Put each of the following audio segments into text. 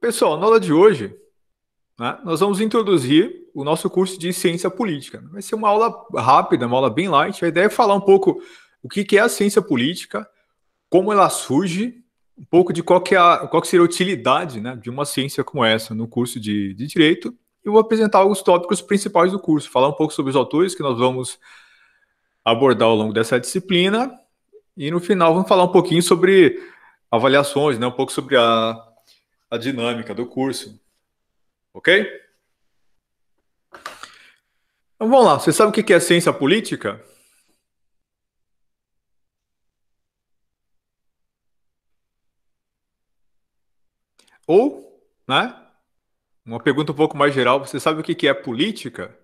Pessoal, na aula de hoje, né, nós vamos introduzir o nosso curso de ciência política. Vai ser uma aula rápida, uma aula bem light. A ideia é falar um pouco o que é a ciência política, como ela surge, um pouco de qual, que é a, qual que seria a utilidade né, de uma ciência como essa no curso de, de Direito. E vou apresentar alguns tópicos principais do curso, falar um pouco sobre os autores que nós vamos abordar ao longo dessa disciplina. E no final vamos falar um pouquinho sobre avaliações, né, um pouco sobre a a dinâmica do curso. Ok? Então vamos lá. Você sabe o que é ciência política? Ou, né? Uma pergunta um pouco mais geral: você sabe o que é política?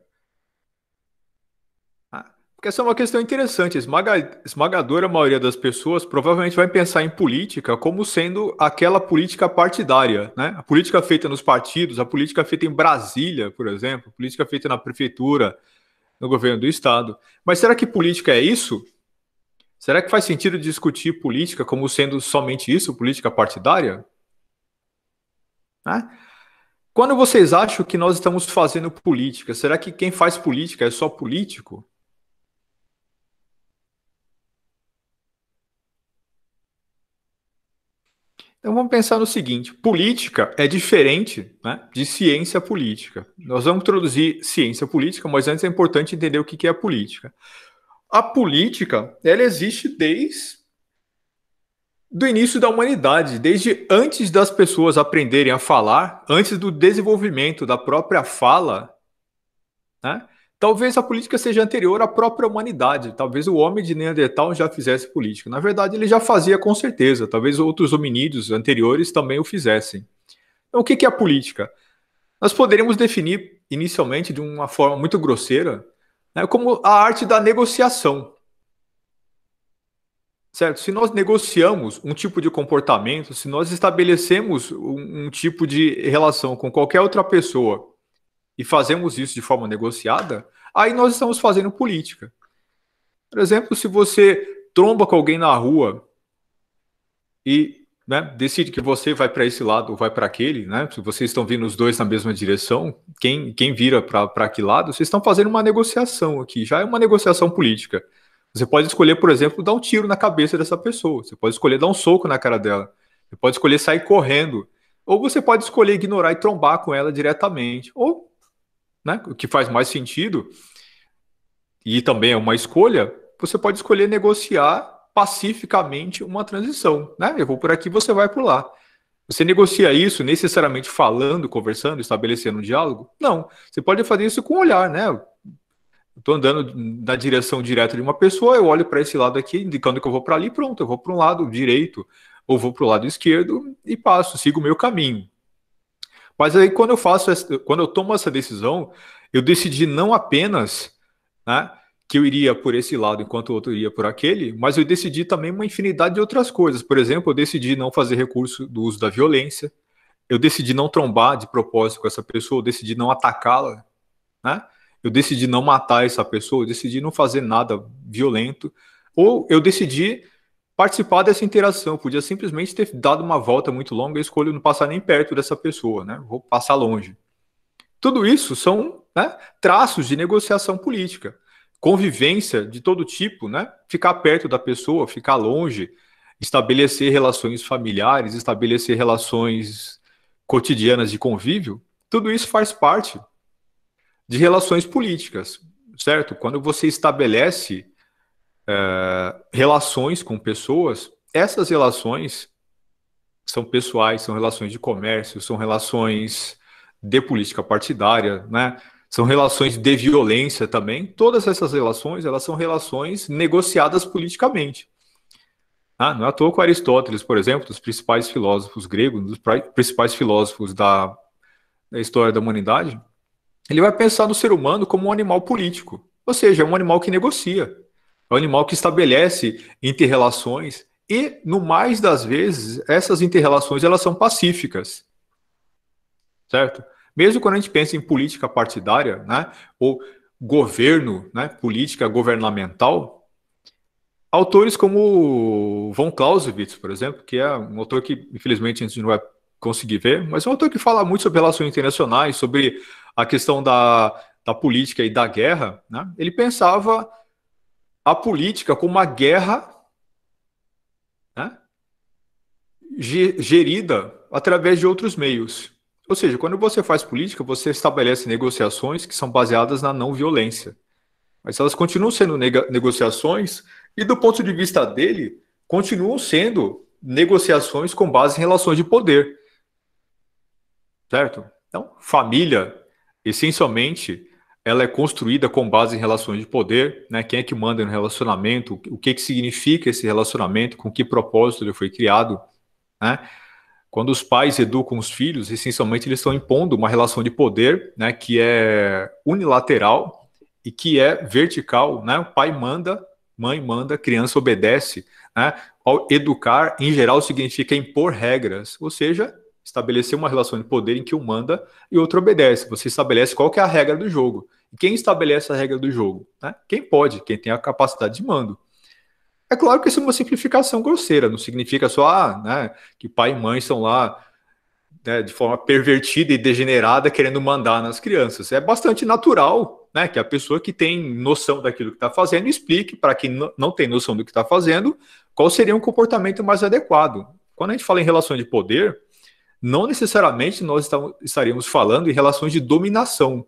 Porque essa é uma questão interessante. Esmaga, esmagadora maioria das pessoas provavelmente vai pensar em política como sendo aquela política partidária, né? A política feita nos partidos, a política feita em Brasília, por exemplo, a política feita na prefeitura, no governo do estado. Mas será que política é isso? Será que faz sentido discutir política como sendo somente isso, política partidária? Né? Quando vocês acham que nós estamos fazendo política, será que quem faz política é só político? Então vamos pensar no seguinte: política é diferente né, de ciência política. Nós vamos introduzir ciência política, mas antes é importante entender o que é a política. A política ela existe desde do início da humanidade, desde antes das pessoas aprenderem a falar, antes do desenvolvimento da própria fala, né, Talvez a política seja anterior à própria humanidade. Talvez o homem de Neandertal já fizesse política. Na verdade, ele já fazia com certeza. Talvez outros hominídeos anteriores também o fizessem. Então, o que é a política? Nós poderíamos definir inicialmente de uma forma muito grosseira né, como a arte da negociação. Certo? Se nós negociamos um tipo de comportamento, se nós estabelecemos um, um tipo de relação com qualquer outra pessoa e fazemos isso de forma negociada, aí nós estamos fazendo política. Por exemplo, se você tromba com alguém na rua e né, decide que você vai para esse lado ou vai para aquele, né, se vocês estão vindo os dois na mesma direção, quem, quem vira para que lado, vocês estão fazendo uma negociação aqui, já é uma negociação política. Você pode escolher, por exemplo, dar um tiro na cabeça dessa pessoa, você pode escolher dar um soco na cara dela, você pode escolher sair correndo, ou você pode escolher ignorar e trombar com ela diretamente, ou né? O que faz mais sentido e também é uma escolha, você pode escolher negociar pacificamente uma transição, né? Eu vou por aqui, você vai por lá. Você negocia isso necessariamente falando, conversando, estabelecendo um diálogo? Não. Você pode fazer isso com olhar, né? Estou andando na direção direta de uma pessoa, eu olho para esse lado aqui, indicando que eu vou para ali, pronto, eu vou para um lado direito ou vou para o lado esquerdo e passo, sigo o meu caminho. Mas aí quando eu faço, quando eu tomo essa decisão, eu decidi não apenas né, que eu iria por esse lado enquanto o outro iria por aquele, mas eu decidi também uma infinidade de outras coisas. Por exemplo, eu decidi não fazer recurso do uso da violência, eu decidi não trombar de propósito com essa pessoa, eu decidi não atacá-la, né? eu decidi não matar essa pessoa, eu decidi não fazer nada violento, ou eu decidi participar dessa interação. Podia simplesmente ter dado uma volta muito longa e escolho não passar nem perto dessa pessoa, né? Vou passar longe. Tudo isso são né, traços de negociação política. Convivência de todo tipo, né? Ficar perto da pessoa, ficar longe, estabelecer relações familiares, estabelecer relações cotidianas de convívio, tudo isso faz parte de relações políticas, certo? Quando você estabelece eh, relações com pessoas, essas relações são pessoais, são relações de comércio, são relações de política partidária, né? São relações de violência também. Todas essas relações, elas são relações negociadas politicamente. Ah, não é à toa que Aristóteles, por exemplo, dos principais filósofos gregos, dos principais filósofos da, da história da humanidade, ele vai pensar no ser humano como um animal político, ou seja, um animal que negocia. É um animal que estabelece interrelações e, no mais das vezes, essas interrelações elas são pacíficas. Certo? Mesmo quando a gente pensa em política partidária, né, ou governo, né, política governamental, autores como von Clausewitz, por exemplo, que é um autor que infelizmente a gente não vai conseguir ver, mas é um autor que fala muito sobre relações internacionais, sobre a questão da, da política e da guerra, né, ele pensava a política como uma guerra né, gerida através de outros meios. Ou seja, quando você faz política, você estabelece negociações que são baseadas na não violência. Mas elas continuam sendo negociações, e do ponto de vista dele, continuam sendo negociações com base em relações de poder. Certo? Então, família, essencialmente, ela é construída com base em relações de poder, né? Quem é que manda no relacionamento? O que que significa esse relacionamento? Com que propósito ele foi criado? Né? Quando os pais educam os filhos, essencialmente eles estão impondo uma relação de poder, né? Que é unilateral e que é vertical, né? O pai manda, mãe manda, criança obedece, né? Ao educar, em geral, significa impor regras, ou seja, estabelecer uma relação de poder em que um manda e outro obedece. Você estabelece qual que é a regra do jogo. E quem estabelece a regra do jogo? Né? Quem pode, quem tem a capacidade de mando. É claro que isso é uma simplificação grosseira, não significa só ah, né, que pai e mãe são lá né, de forma pervertida e degenerada querendo mandar nas crianças. É bastante natural né, que a pessoa que tem noção daquilo que está fazendo explique para quem não tem noção do que está fazendo qual seria um comportamento mais adequado. Quando a gente fala em relação de poder, não necessariamente nós estaríamos falando em relações de dominação,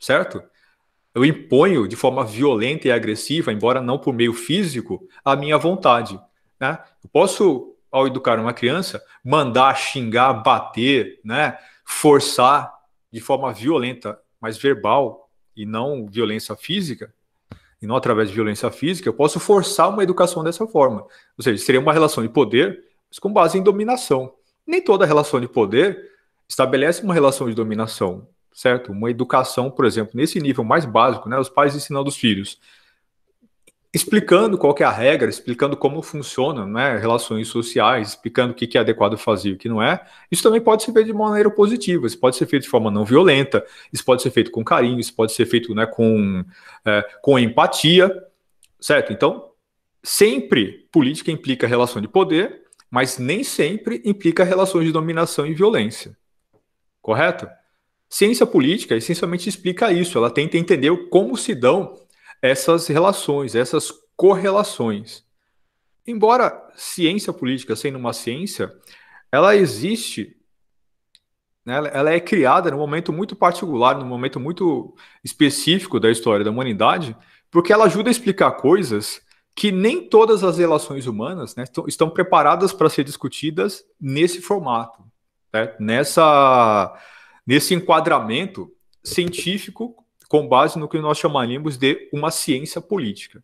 certo? Eu imponho de forma violenta e agressiva, embora não por meio físico, a minha vontade. Né? Eu posso, ao educar uma criança, mandar xingar, bater, né? forçar de forma violenta, mas verbal e não violência física, e não através de violência física, eu posso forçar uma educação dessa forma. Ou seja, seria uma relação de poder, mas com base em dominação nem toda relação de poder estabelece uma relação de dominação, certo? Uma educação, por exemplo, nesse nível mais básico, né, os pais ensinando os filhos, explicando qual é a regra, explicando como funcionam né, relações sociais, explicando o que, que é adequado fazer e o que não é, isso também pode ser feito de maneira positiva, isso pode ser feito de forma não violenta, isso pode ser feito com carinho, isso pode ser feito né, com, é, com empatia, certo? Então, sempre política implica relação de poder, mas nem sempre implica relações de dominação e violência. Correto? Ciência política essencialmente explica isso, ela tenta entender como se dão essas relações, essas correlações. Embora ciência política sendo uma ciência, ela existe né, ela, é criada num momento muito particular, num momento muito específico da história da humanidade, porque ela ajuda a explicar coisas que nem todas as relações humanas né, estão preparadas para ser discutidas nesse formato, né? Nessa, nesse enquadramento científico com base no que nós chamaríamos de uma ciência política.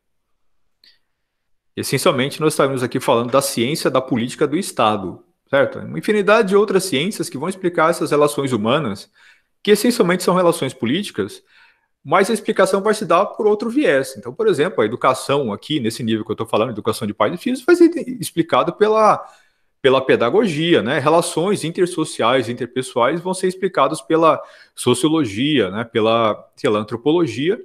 Essencialmente, nós estamos aqui falando da ciência da política do Estado, certo? Uma infinidade de outras ciências que vão explicar essas relações humanas, que essencialmente são relações políticas, mas a explicação vai se dar por outro viés. Então, por exemplo, a educação aqui, nesse nível que eu estou falando, educação de pais e filhos, vai ser explicada pela, pela pedagogia, né? Relações intersociais, interpessoais vão ser explicadas pela sociologia, né? Pela, sei lá, antropologia.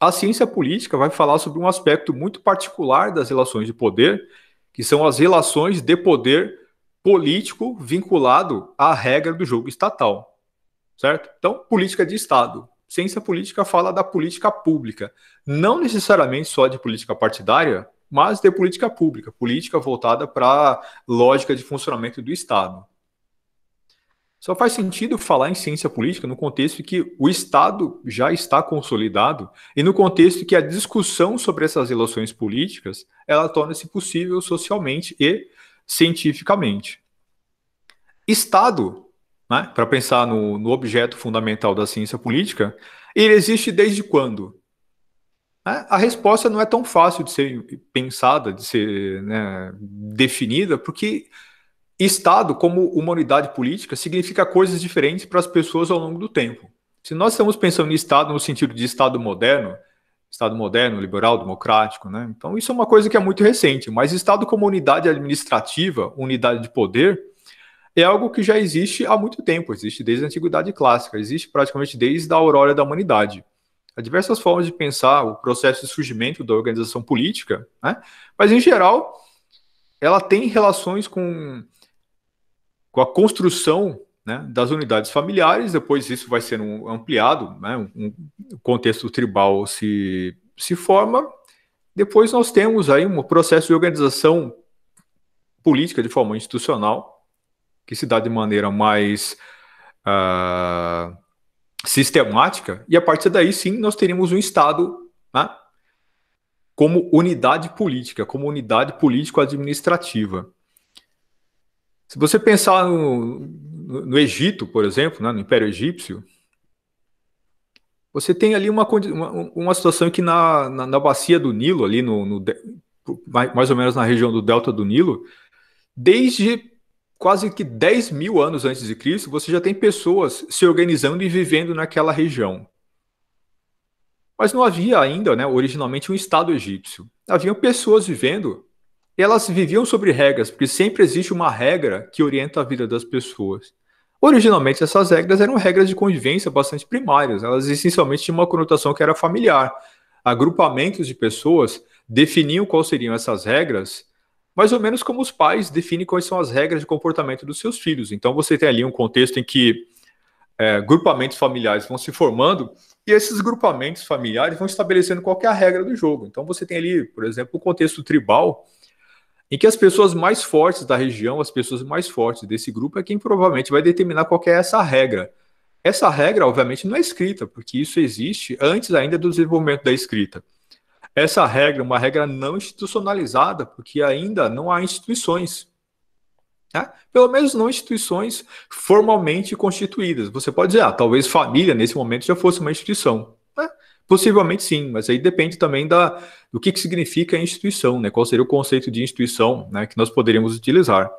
A ciência política vai falar sobre um aspecto muito particular das relações de poder, que são as relações de poder político vinculado à regra do jogo estatal, certo? Então, política de Estado, ciência política fala da política pública, não necessariamente só de política partidária, mas de política pública, política voltada para a lógica de funcionamento do Estado. Só faz sentido falar em ciência política no contexto que o Estado já está consolidado e no contexto que a discussão sobre essas relações políticas ela torna-se possível socialmente e cientificamente. Estado né, para pensar no, no, objeto fundamental da ciência política, ele existe desde quando? Né? A resposta não é tão fácil de ser pensada, de ser né, definida, porque Estado, como uma unidade política, significa coisas diferentes para as pessoas ao longo do tempo. Se nós estamos pensando em Estado no sentido de Estado moderno, Estado moderno, liberal, democrático, né? Então isso é uma coisa que é muito recente, mas Estado como unidade administrativa, unidade de poder, é algo que já existe há muito tempo, existe desde a antiguidade clássica, existe praticamente desde a aurora da humanidade. Há diversas formas de pensar o processo de surgimento da organização política, né? mas em geral ela tem relações com, com a construção né, das unidades familiares, depois isso vai sendo ampliado, né, um contexto tribal se, se forma, depois nós temos aí um processo de organização política de forma institucional, que se dá de maneira mais uh, sistemática, e a partir daí sim nós teríamos um Estado né, como unidade política, como unidade político-administrativa. Se você pensar no, no Egito, por exemplo, né, no Império Egípcio, você tem ali uma, uma, uma situação que na, na, na, bacia do Nilo, ali no, no, mais ou menos na região do delta do Nilo, desde quase que 10 mil anos antes de Cristo, você já tem pessoas se organizando e vivendo naquela região. Mas não havia ainda, né, originalmente, um Estado egípcio. Haviam pessoas vivendo e elas viviam sobre regras, porque sempre existe uma regra que orienta a vida das pessoas. Originalmente, essas regras eram regras de convivência bastante primárias, elas essencialmente tinham uma conotação que era familiar. Agrupamentos de pessoas definiam quais seriam essas regras mais ou menos como os pais definem quais são as regras de comportamento dos seus filhos. Então você tem ali um contexto em que é, grupamentos familiares vão se formando e esses grupamentos familiares vão estabelecendo qual é a regra do jogo. Então você tem ali, por exemplo, o contexto tribal, em que as pessoas mais fortes da região, as pessoas mais fortes desse grupo, é quem provavelmente vai determinar qual é essa regra. Essa regra, obviamente, não é escrita, porque isso existe antes ainda do desenvolvimento da escrita. Essa regra é uma regra não institucionalizada, porque ainda não há instituições. Né? Pelo menos não instituições formalmente constituídas. Você pode dizer, ah, talvez família nesse momento já fosse uma instituição. Né? Possivelmente sim, mas aí depende também da, do que, que significa instituição, né? qual seria o conceito de instituição né, que nós poderíamos utilizar.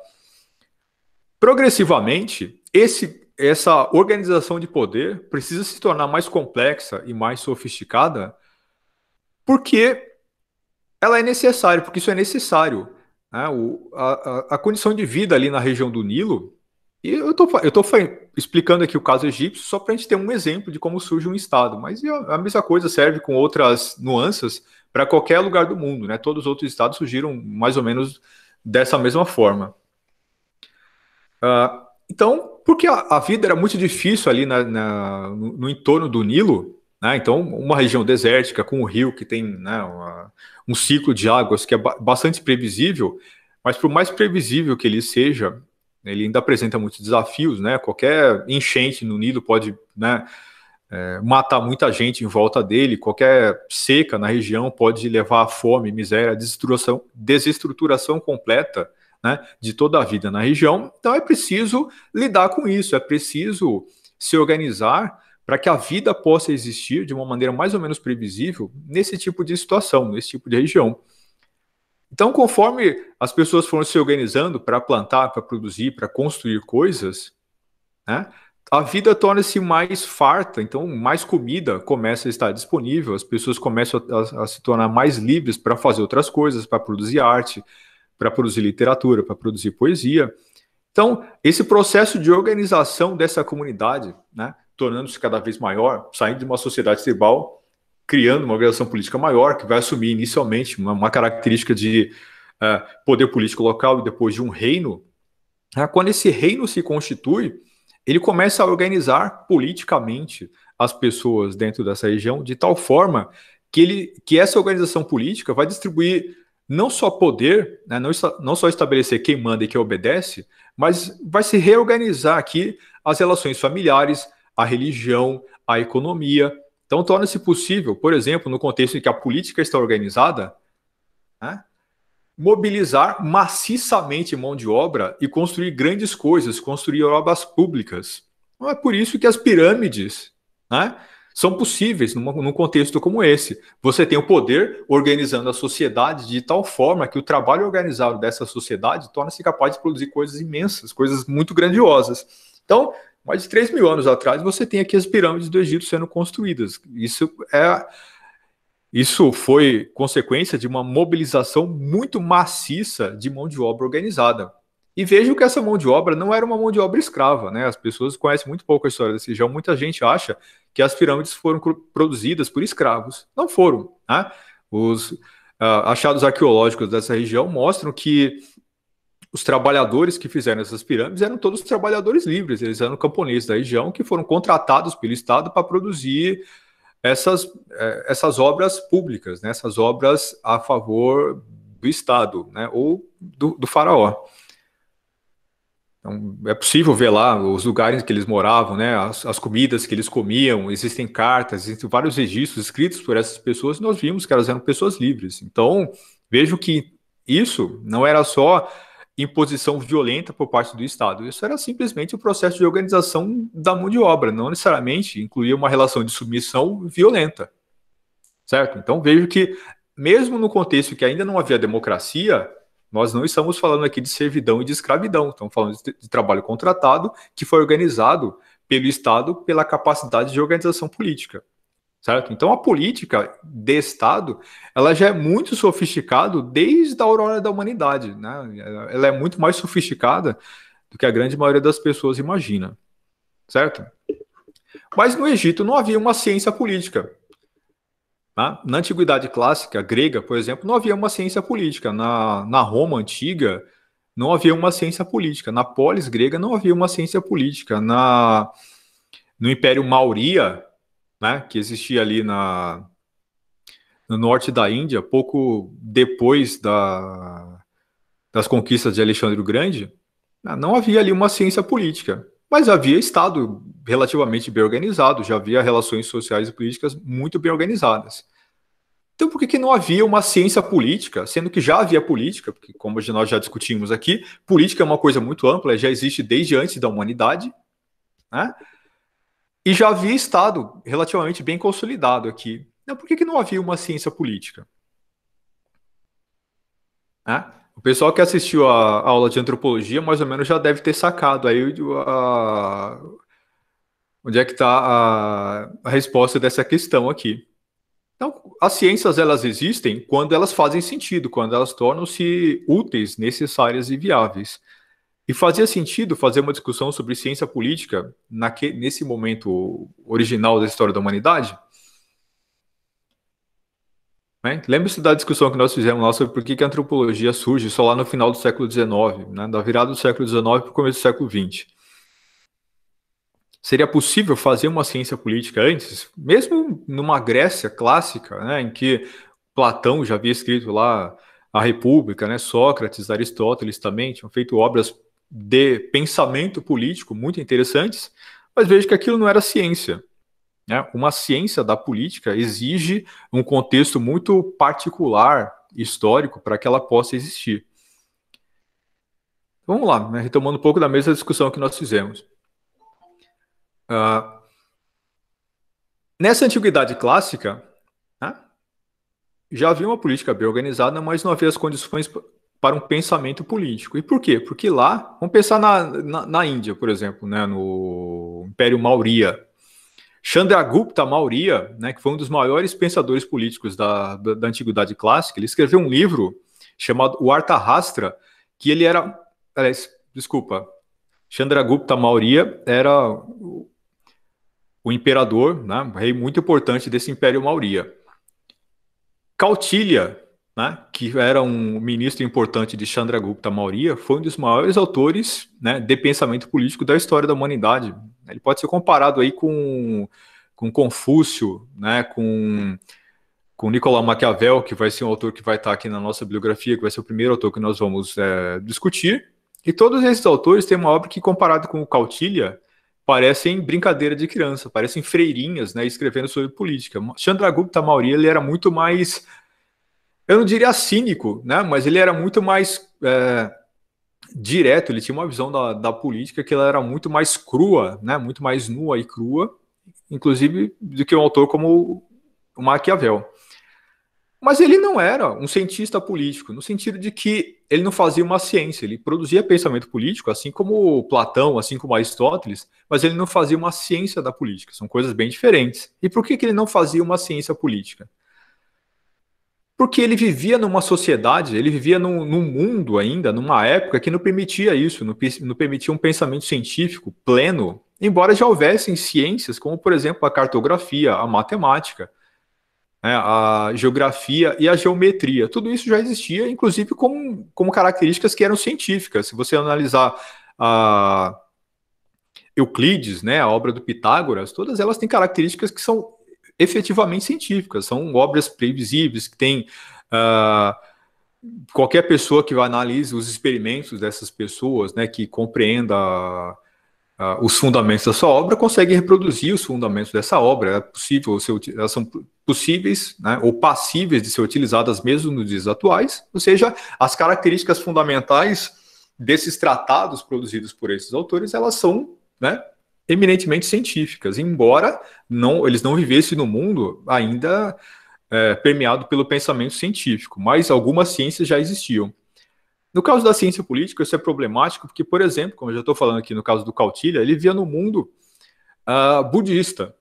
Progressivamente, esse, essa organização de poder precisa se tornar mais complexa e mais sofisticada porque ela é necessária, porque isso é necessário. Né? O, a, a, condição de vida ali na região do Nilo, e eu estou eu tô explicando aqui o caso egípcio só para a gente ter um exemplo de como surge um Estado, mas a, a mesma coisa serve com outras nuances para qualquer lugar do mundo. Né? Todos os outros Estados surgiram mais ou menos dessa mesma forma. Uh, então, porque a, a, vida era muito difícil ali na, na, no, no entorno do Nilo, né? Então, uma região desértica com um rio que tem né, uma, um ciclo de águas que é bastante previsível, mas por mais previsível que ele seja, ele ainda apresenta muitos desafios, né? Qualquer enchente no Nilo pode né, é, matar muita gente em volta dele, qualquer seca na região pode levar à fome, miséria, desestruturação, desestruturação completa né, de toda a vida na região. Então é preciso lidar com isso, é preciso se organizar para que a vida possa existir de uma maneira mais ou menos previsível nesse tipo de situação, nesse tipo de região. Então, conforme as pessoas foram se organizando para plantar, para produzir, para construir coisas, né, a vida torna-se mais farta, então mais comida começa a estar disponível, as pessoas começam a, a, a se tornar mais livres para fazer outras coisas, para produzir arte, para produzir literatura, para produzir poesia. Então, esse processo de organização dessa comunidade, né, tornando-se cada vez maior, saindo de uma sociedade tribal, criando uma organização política maior, que vai assumir inicialmente uma, uma característica de uh, poder político local e depois de um reino. Uh, quando esse reino se constitui, ele começa a organizar politicamente as pessoas dentro dessa região de tal forma que, ele, que essa organização política vai distribuir não só poder, né, não, não só estabelecer quem manda e quem obedece, mas vai se reorganizar aqui as relações familiares, a religião, a economia. Então, torna-se possível, por exemplo, no contexto em que a política está organizada, né, mobilizar maciçamente mão de obra e construir grandes coisas, construir obras públicas. Não é por isso que as pirâmides né, são possíveis numa, num contexto como esse. Você tem o poder organizando a sociedade de tal forma que o trabalho organizado dessa sociedade torna-se capaz de produzir coisas imensas, coisas muito grandiosas. Então, mais de 3 mil anos atrás, você tem aqui as pirâmides do Egito sendo construídas. Isso é isso foi consequência de uma mobilização muito maciça de mão de obra organizada. E vejam que essa mão de obra não era uma mão de obra escrava, né? As pessoas conhecem muito pouco a história dessa região. Muita gente acha que as pirâmides foram produzidas por escravos. Não foram, né? Os uh, achados arqueológicos dessa região mostram que os trabalhadores que fizeram essas pirâmides eram todos trabalhadores livres, eles eram camponeses da região que foram contratados pelo Estado para produzir essas, é, essas obras públicas, né, essas obras a favor do Estado né, ou do, do faraó. Então, é possível ver lá os lugares que eles moravam, né, as, as, comidas que eles comiam, existem cartas, existem vários registros escritos por essas pessoas, e nós vimos que elas eram pessoas livres. Então, vejo que isso não era só imposição violenta por parte do Estado. Isso era simplesmente o um processo de organização da mão de obra, não necessariamente incluía uma relação de submissão violenta. Certo? Então vejo que, mesmo no contexto que ainda não havia democracia, nós não estamos falando aqui de servidão e de escravidão, estamos falando de trabalho contratado que foi organizado pelo Estado pela capacidade de organização política certo? Então a política de Estado, ela já é muito sofisticada desde a aurora da humanidade, né? Ela é muito mais sofisticada do que a grande maioria das pessoas imagina, certo? Mas no Egito não havia uma ciência política. Né? Na antiguidade clássica grega, por exemplo, não havia uma ciência política. Na, na Roma antiga, não havia uma ciência política. Na polis grega, não havia uma ciência política. Na, no Império Mauria, né, que existia ali na, no norte da Índia, pouco depois da, das conquistas de Alexandre o Grande, né, não havia ali uma ciência política, mas havia Estado relativamente bem organizado, já havia relações sociais e políticas muito bem organizadas. Então, por que, que não havia uma ciência política, sendo que já havia política, porque, como nós já discutimos aqui, política é uma coisa muito ampla, já existe desde antes da humanidade, né? E já havia estado relativamente bem consolidado aqui. Então, por que, que não havia uma ciência política? Né? O pessoal que assistiu à a, aula de antropologia mais ou menos já deve ter sacado aí a, onde é que está a, a resposta dessa questão aqui. Então, as ciências elas existem quando elas fazem sentido, quando elas tornam-se úteis, necessárias e viáveis. E fazia sentido fazer uma discussão sobre ciência política naque, nesse momento original da história da humanidade? Né? se da discussão que nós fizemos lá sobre por que, que a antropologia surge só lá no final do século XIX, né? da virada do século XIX para o começo do século XX. Seria possível fazer uma ciência política antes, mesmo numa Grécia clássica, né? em que Platão já havia escrito lá a República, né? Sócrates, Aristóteles também tinham feito obras de pensamento político muito interessantes, mas veja que aquilo não era ciência. Né? Uma ciência da política exige um contexto muito particular, histórico, para que ela possa existir. Vamos lá, né? retomando um pouco da mesma discussão que nós fizemos. Uh, nessa antiguidade clássica, né, já havia uma política bem organizada, mas não havia as condições para um pensamento político. E por quê? Porque lá, vamos pensar na, na, na Índia, por exemplo, né, no Império Maurya. Chandragupta Maurya, né, que foi um dos maiores pensadores políticos da, da, da Antiguidade Clássica, ele escreveu um livro chamado O Arthastra, que ele era. Aliás, desculpa. Chandragupta Maurya era o, o imperador, né, um rei muito importante desse Império Maurya. Cautilha, né, que era um ministro importante de Chandragupta Maurya, foi um dos maiores autores né, de pensamento político da história da humanidade. Ele pode ser comparado aí com, com Confúcio, né, com, com Nicolau Maquiavel, que vai ser um autor que vai estar aqui na nossa bibliografia, que vai ser o primeiro autor que nós vamos é, discutir. E todos esses autores têm uma obra que, comparado com o Cautilha, parecem brincadeira de criança, parecem freirinhas, né, escrevendo sobre política. Chandragupta Maurya, ele era muito mais eu não diria cínico, né? Mas ele era muito mais é, direto, ele tinha uma visão da, da política que ela era muito mais crua, né? Muito mais nua e crua, inclusive do que um autor como o Maquiavel. Mas ele não era um cientista político, no sentido de que ele não fazia uma ciência, ele produzia pensamento político, assim como Platão, assim como Aristóteles, mas ele não fazia uma ciência da política, são coisas bem diferentes. E por que, que ele não fazia uma ciência política? porque ele vivia numa sociedade, ele vivia num, num, mundo ainda, numa época que não permitia isso, não, não, permitia um pensamento científico pleno, embora já houvessem ciências como, por exemplo, a cartografia, a matemática, né, a geografia e a geometria. Tudo isso já existia, inclusive como, como características que eram científicas. Se você analisar a Euclides, né, a obra do Pitágoras, todas elas têm características que são efetivamente científicas, são obras previsíveis que tem uh, ah, qualquer pessoa que analise os experimentos dessas pessoas, né, que compreenda uh, os fundamentos da sua obra, consegue reproduzir os fundamentos dessa obra. É possível, ser, elas são possíveis né, ou passíveis de ser utilizadas mesmo nos dias atuais, ou seja, as características fundamentais desses tratados produzidos por esses autores, elas são né, eminentemente científicas, embora não eles não vivessem no mundo ainda é, permeado pelo pensamento científico, mas algumas ciências já existiam. No caso da ciência política, isso é problemático, porque, por exemplo, como eu já estou falando aqui no caso do Cautilha, ele via no mundo uh, budista.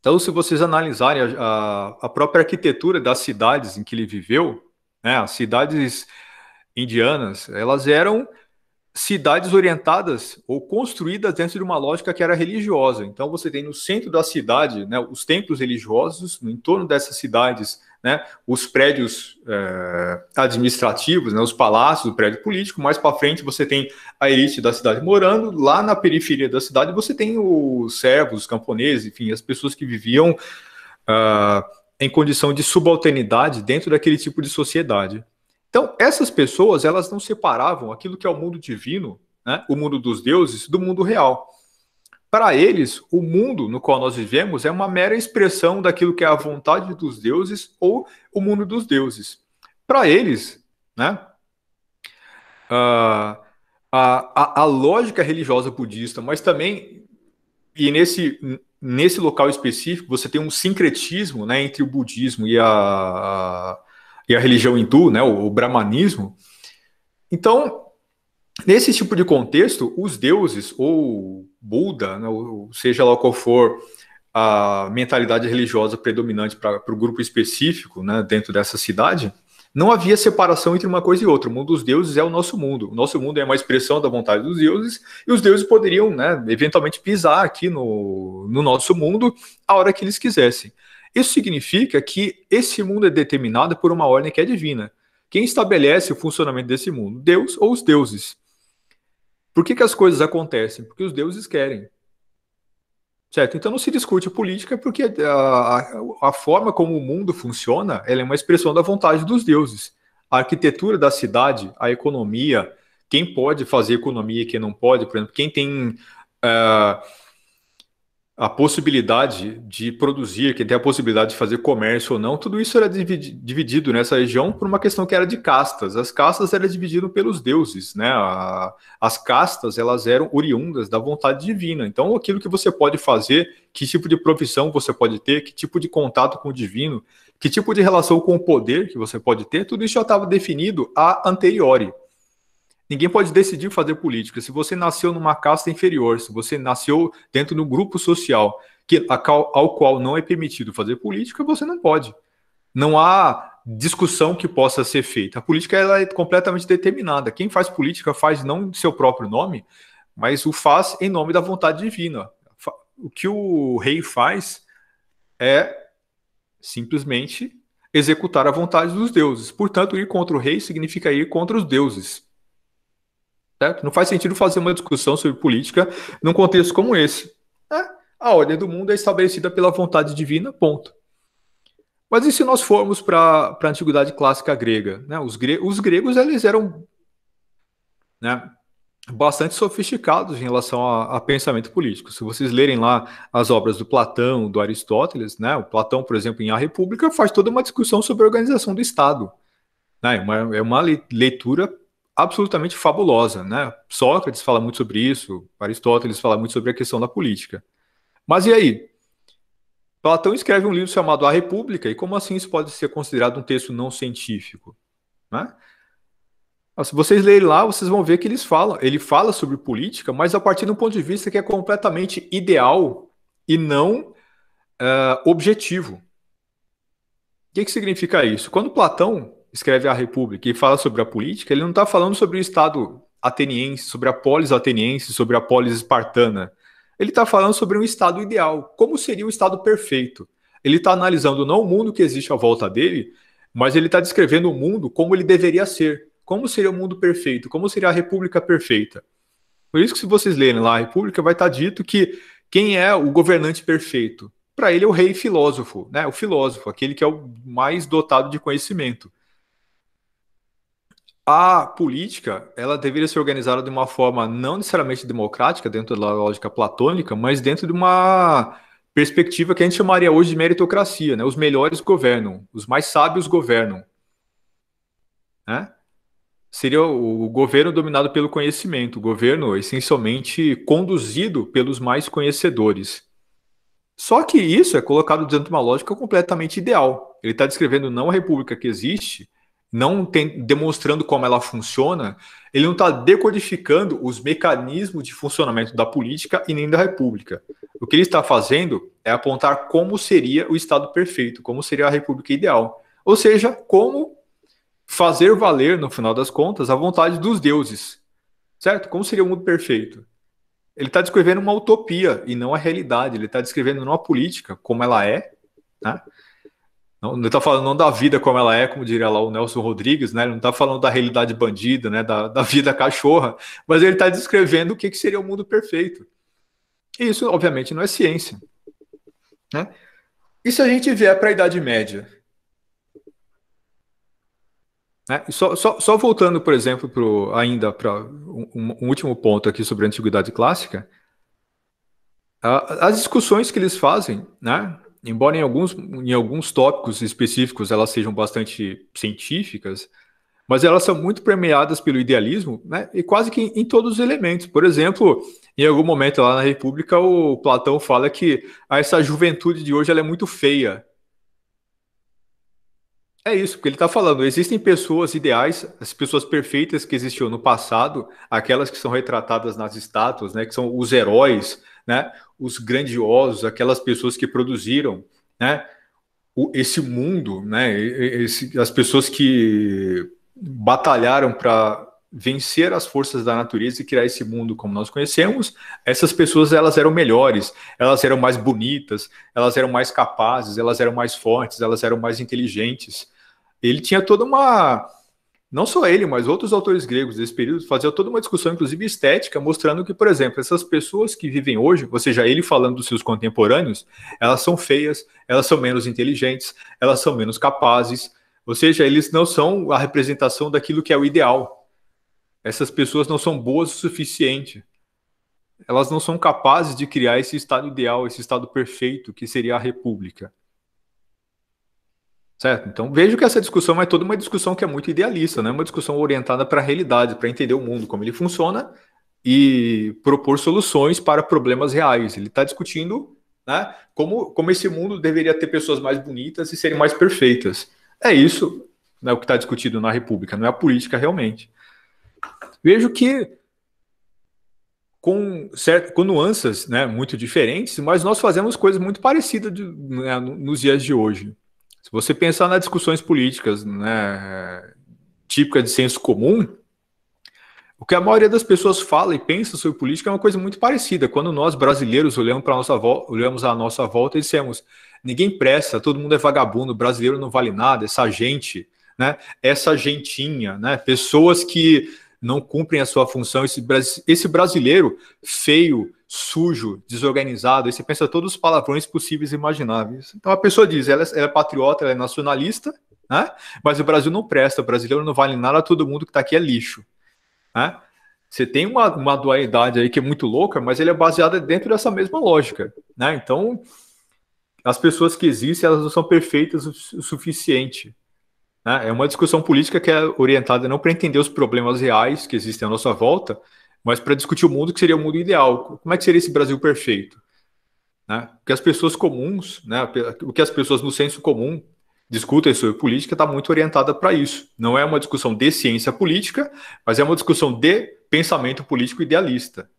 Então, se vocês analisarem a, a, a, própria arquitetura das cidades em que ele viveu, né, as cidades indianas, elas eram cidades orientadas ou construídas dentro de uma lógica que era religiosa. Então você tem no centro da cidade, né, os templos religiosos, no entorno dessas cidades, né, os prédios eh, administrativos, né, os palácios, o prédio político. Mais para frente você tem a elite da cidade morando. Lá na periferia da cidade você tem os servos, os camponeses, enfim, as pessoas que viviam ah, em condição de subalternidade dentro daquele tipo de sociedade. Então, essas pessoas, elas não separavam aquilo que é o mundo divino, né, o mundo dos deuses, do mundo real. Para eles, o mundo no qual nós vivemos é uma mera expressão daquilo que é a vontade dos deuses ou o mundo dos deuses. Para eles, né, ah, a, a, a lógica religiosa budista, mas também, e nesse, nesse local específico, você tem um sincretismo né, entre o budismo e a, a e a religião hindu, né, o, o brahmanismo. Então, nesse tipo de contexto, os deuses ou Buda, né, ou seja lá qual for a mentalidade religiosa predominante para o grupo específico né, dentro dessa cidade, não havia separação entre uma coisa e outra. O mundo dos deuses é o nosso mundo. O nosso mundo é uma expressão da vontade dos deuses, e os deuses poderiam, né, eventualmente, pisar aqui no, no nosso mundo a hora que eles quisessem. Isso significa que esse mundo é determinado por uma ordem que é divina. Quem estabelece o funcionamento desse mundo? Deus ou os deuses? Por que, que as coisas acontecem? Porque os deuses querem. Certo? Então não se discute política porque a, a, a forma como o mundo funciona é uma expressão da vontade dos deuses. A arquitetura da cidade, a economia, quem pode fazer economia e quem não pode, por exemplo, quem tem. Uh, a possibilidade de produzir, quem tem a possibilidade de fazer comércio ou não, tudo isso era dividido nessa região por uma questão que era de castas. As castas eram divididas pelos deuses, né? as castas elas eram oriundas da vontade divina. Então, aquilo que você pode fazer, que tipo de profissão você pode ter, que tipo de contato com o divino, que tipo de relação com o poder que você pode ter, tudo isso já estava definido a anteriori. Ninguém pode decidir fazer política. Se você nasceu numa casta inferior, se você nasceu dentro do grupo social que, ao qual não é permitido fazer política, você não pode. Não há discussão que possa ser feita. A política ela é completamente determinada. Quem faz política faz não seu próprio nome, mas o faz em nome da vontade divina. O que o rei faz é simplesmente executar a vontade dos deuses. Portanto, ir contra o rei significa ir contra os deuses. Certo? Não faz sentido fazer uma discussão sobre política num contexto como esse. Né? A ordem do mundo é estabelecida pela vontade divina, ponto. Mas e se nós formos para a antiguidade clássica grega? Né? Os, gre os, gregos eles eram né, bastante sofisticados em relação a, a, pensamento político. Se vocês lerem lá as obras do Platão, do Aristóteles, né, o Platão, por exemplo, em A República, faz toda uma discussão sobre a organização do Estado. Né, é uma, é uma leitura absolutamente fabulosa, né? Sócrates fala muito sobre isso, Aristóteles fala muito sobre a questão da política. Mas e aí? Platão escreve um livro chamado A República, e como assim isso pode ser considerado um texto não científico? Né? Se vocês lerem lá, vocês vão ver que eles falam, ele fala sobre política, mas a partir de um ponto de vista que é completamente ideal e não uh, objetivo. O que, que significa isso? Quando Platão escreve a República e fala sobre a política, ele não está falando sobre o Estado ateniense, sobre a polis ateniense, sobre a polis espartana. Ele está falando sobre um Estado ideal. Como seria o Estado perfeito? Ele está analisando não o mundo que existe à volta dele, mas ele está descrevendo o mundo como ele deveria ser. Como seria o mundo perfeito? Como seria a República perfeita? Por isso que se vocês lerem lá a República, vai estar tá dito que quem é o governante perfeito? Para ele é o rei filósofo, né? O filósofo, aquele que é o mais dotado de conhecimento a política ela deveria ser organizada de uma forma não necessariamente democrática, dentro da lógica platônica, mas dentro de uma perspectiva que a gente chamaria hoje de meritocracia. Né? Os melhores governam, os mais sábios governam. Né? Seria o, governo dominado pelo conhecimento, o governo essencialmente conduzido pelos mais conhecedores. Só que isso é colocado dentro de uma lógica completamente ideal. Ele está descrevendo não a república que existe, não tem, demonstrando como ela funciona, ele não está decodificando os mecanismos de funcionamento da política e nem da república. O que ele está fazendo é apontar como seria o Estado perfeito, como seria a república ideal. Ou seja, como fazer valer, no final das contas, a vontade dos deuses. Certo? Como seria o mundo perfeito? Ele está descrevendo uma utopia e não a realidade. Ele está descrevendo não a política, como ela é, né? Não, está falando não da vida como ela é, como diria lá o Nelson Rodrigues, né? Ele não está falando da realidade bandida, né? Da, da vida cachorra, mas ele está descrevendo o que, que seria o mundo perfeito. E isso, obviamente, não é ciência. Né? E se a gente vier para a Idade Média? Né? Só, só, só, voltando, por exemplo, pro, ainda para um, um último ponto aqui sobre a Antiguidade Clássica, as discussões que eles fazem, né? embora em alguns, em alguns tópicos específicos elas sejam bastante científicas, mas elas são muito permeadas pelo idealismo, né? E quase que em, em todos os elementos. Por exemplo, em algum momento lá na República, o Platão fala que essa juventude de hoje ela é muito feia. É isso que ele está falando. Existem pessoas ideais, as pessoas perfeitas que existiam no passado, aquelas que são retratadas nas estátuas, né, que são os heróis, né, os grandiosos, aquelas pessoas que produziram, né, o, esse mundo, né, esse, as pessoas que batalharam para vencer as forças da natureza e criar esse mundo como nós conhecemos, essas pessoas elas eram melhores, elas eram mais bonitas, elas eram mais capazes, elas eram mais fortes, elas eram mais inteligentes. Ele tinha toda uma não só ele, mas outros autores gregos desse período faziam toda uma discussão, inclusive estética, mostrando que, por exemplo, essas pessoas que vivem hoje, ou seja, ele falando dos seus contemporâneos, elas são feias, elas são menos inteligentes, elas são menos capazes, ou seja, eles não são a representação daquilo que é o ideal. Essas pessoas não são boas o suficiente. Elas não são capazes de criar esse estado ideal, esse estado perfeito que seria a república. Certo? Então vejo que essa discussão é toda uma discussão que é muito idealista, né? uma discussão orientada para a realidade, para entender o mundo, como ele funciona e propor soluções para problemas reais. Ele está discutindo né, como, como esse mundo deveria ter pessoas mais bonitas e serem mais perfeitas. É isso né, o que está discutido na República, não é a política realmente. Vejo que com, certo, com nuances né, muito diferentes, mas nós fazemos coisas muito parecidas de, né, nos dias de hoje. Se você pensar nas discussões políticas, né, típica de senso comum, o que a maioria das pessoas fala e pensa sobre política é uma coisa muito parecida. Quando nós brasileiros olhamos para nossa volta, olhamos à nossa volta e dissemos: ninguém presta, todo mundo é vagabundo, brasileiro não vale nada, essa gente, né? Essa gentinha, né? Pessoas que não cumprem a sua função. Esse, esse brasileiro feio, sujo, desorganizado, aí você pensa todos os palavrões possíveis e imagináveis. Então a pessoa diz, ela, é, ela é patriota, ela é nacionalista, né? mas o Brasil não presta, o brasileiro não vale nada, todo mundo que está aqui é lixo. Né? Você tem uma, uma dualidade aí que é muito louca, mas ele é baseada dentro dessa mesma lógica. Né? Então, as pessoas que existem, elas não são perfeitas o suficiente. Né? É uma discussão política que é orientada não para entender os problemas reais que existem à nossa volta, mas para discutir o mundo que seria o mundo ideal. Como é que seria esse Brasil perfeito? Né? Porque as pessoas comuns, né? o que as pessoas no senso comum discutem sobre política está muito orientada para isso. Não é uma discussão de ciência política, mas é uma discussão de pensamento político idealista.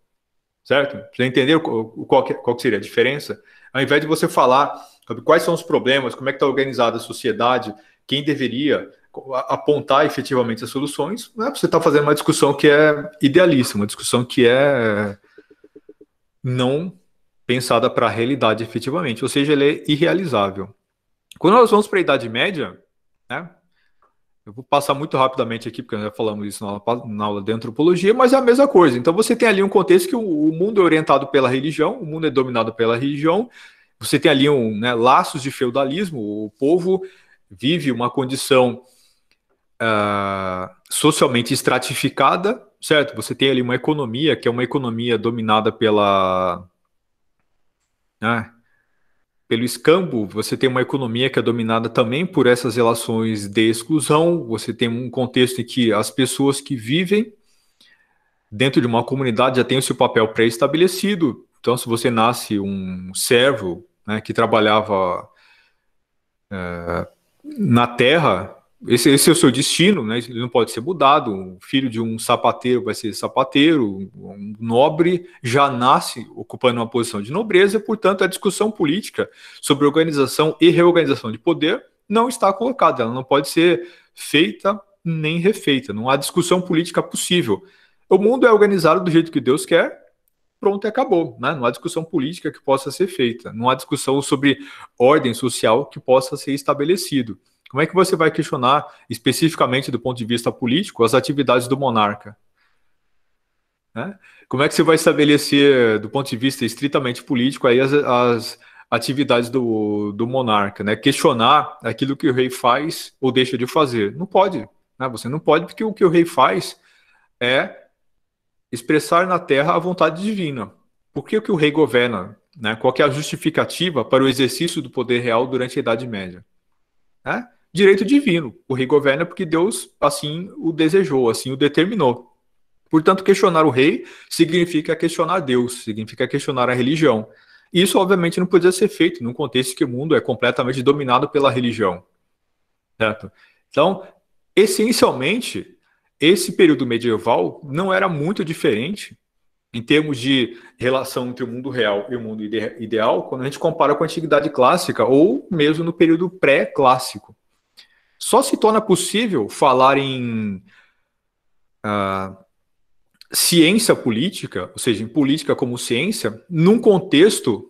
Certo? Você entendeu qual, que, qual que seria a diferença? Ao invés de você falar sobre quais são os problemas, como é que está organizada a sociedade, quem deveria apontar efetivamente as soluções, né? você está fazendo uma discussão que é idealista, uma discussão que é não pensada para a realidade efetivamente, ou seja, ela é irrealizável. Quando nós vamos para a Idade Média, né? Eu vou passar muito rapidamente aqui, porque nós já falamos isso na aula, na aula, de antropologia, mas é a mesma coisa. Então você tem ali um contexto que o, o mundo é orientado pela religião, o mundo é dominado pela religião, você tem ali um né, laços de feudalismo, o povo vive uma condição uh, socialmente estratificada, certo? Você tem ali uma economia que é uma economia dominada pela. Né, pelo escambo, você tem uma economia que é dominada também por essas relações de exclusão, você tem um contexto em que as pessoas que vivem dentro de uma comunidade já têm o seu papel pré-estabelecido. Então, se você nasce um servo né, que trabalhava é, na Terra, esse, esse, é o seu destino, né? Ele não pode ser mudado. Um filho de um sapateiro vai ser sapateiro, um nobre já nasce ocupando uma posição de nobreza, portanto, a discussão política sobre organização e reorganização de poder não está colocada, ela não pode ser feita nem refeita, não há discussão política possível. O mundo é organizado do jeito que Deus quer, pronto e acabou. Né? Não há discussão política que possa ser feita, não há discussão sobre ordem social que possa ser estabelecido. Como é que você vai questionar, especificamente do ponto de vista político, as atividades do monarca? Né? Como é que você vai estabelecer, do ponto de vista estritamente político, aí as, as atividades do, do monarca? Né? Questionar aquilo que o rei faz ou deixa de fazer? Não pode. Né? Você não pode, porque o que o rei faz é expressar na terra a vontade divina. Por que, que o rei governa? Né? Qual é a justificativa para o exercício do poder real durante a Idade Média? Né? Direito divino. O rei governa porque Deus assim o desejou, assim o determinou. Portanto, questionar o rei significa questionar Deus, significa questionar a religião. Isso, obviamente, não podia ser feito num contexto que o mundo é completamente dominado pela religião. Certo? Então, essencialmente, esse período medieval não era muito diferente em termos de relação entre o mundo real e o mundo ide ideal quando a gente compara com a antiguidade clássica ou mesmo no período pré-clássico. Só se torna possível falar em uh, ciência política, ou seja, em política como ciência, num contexto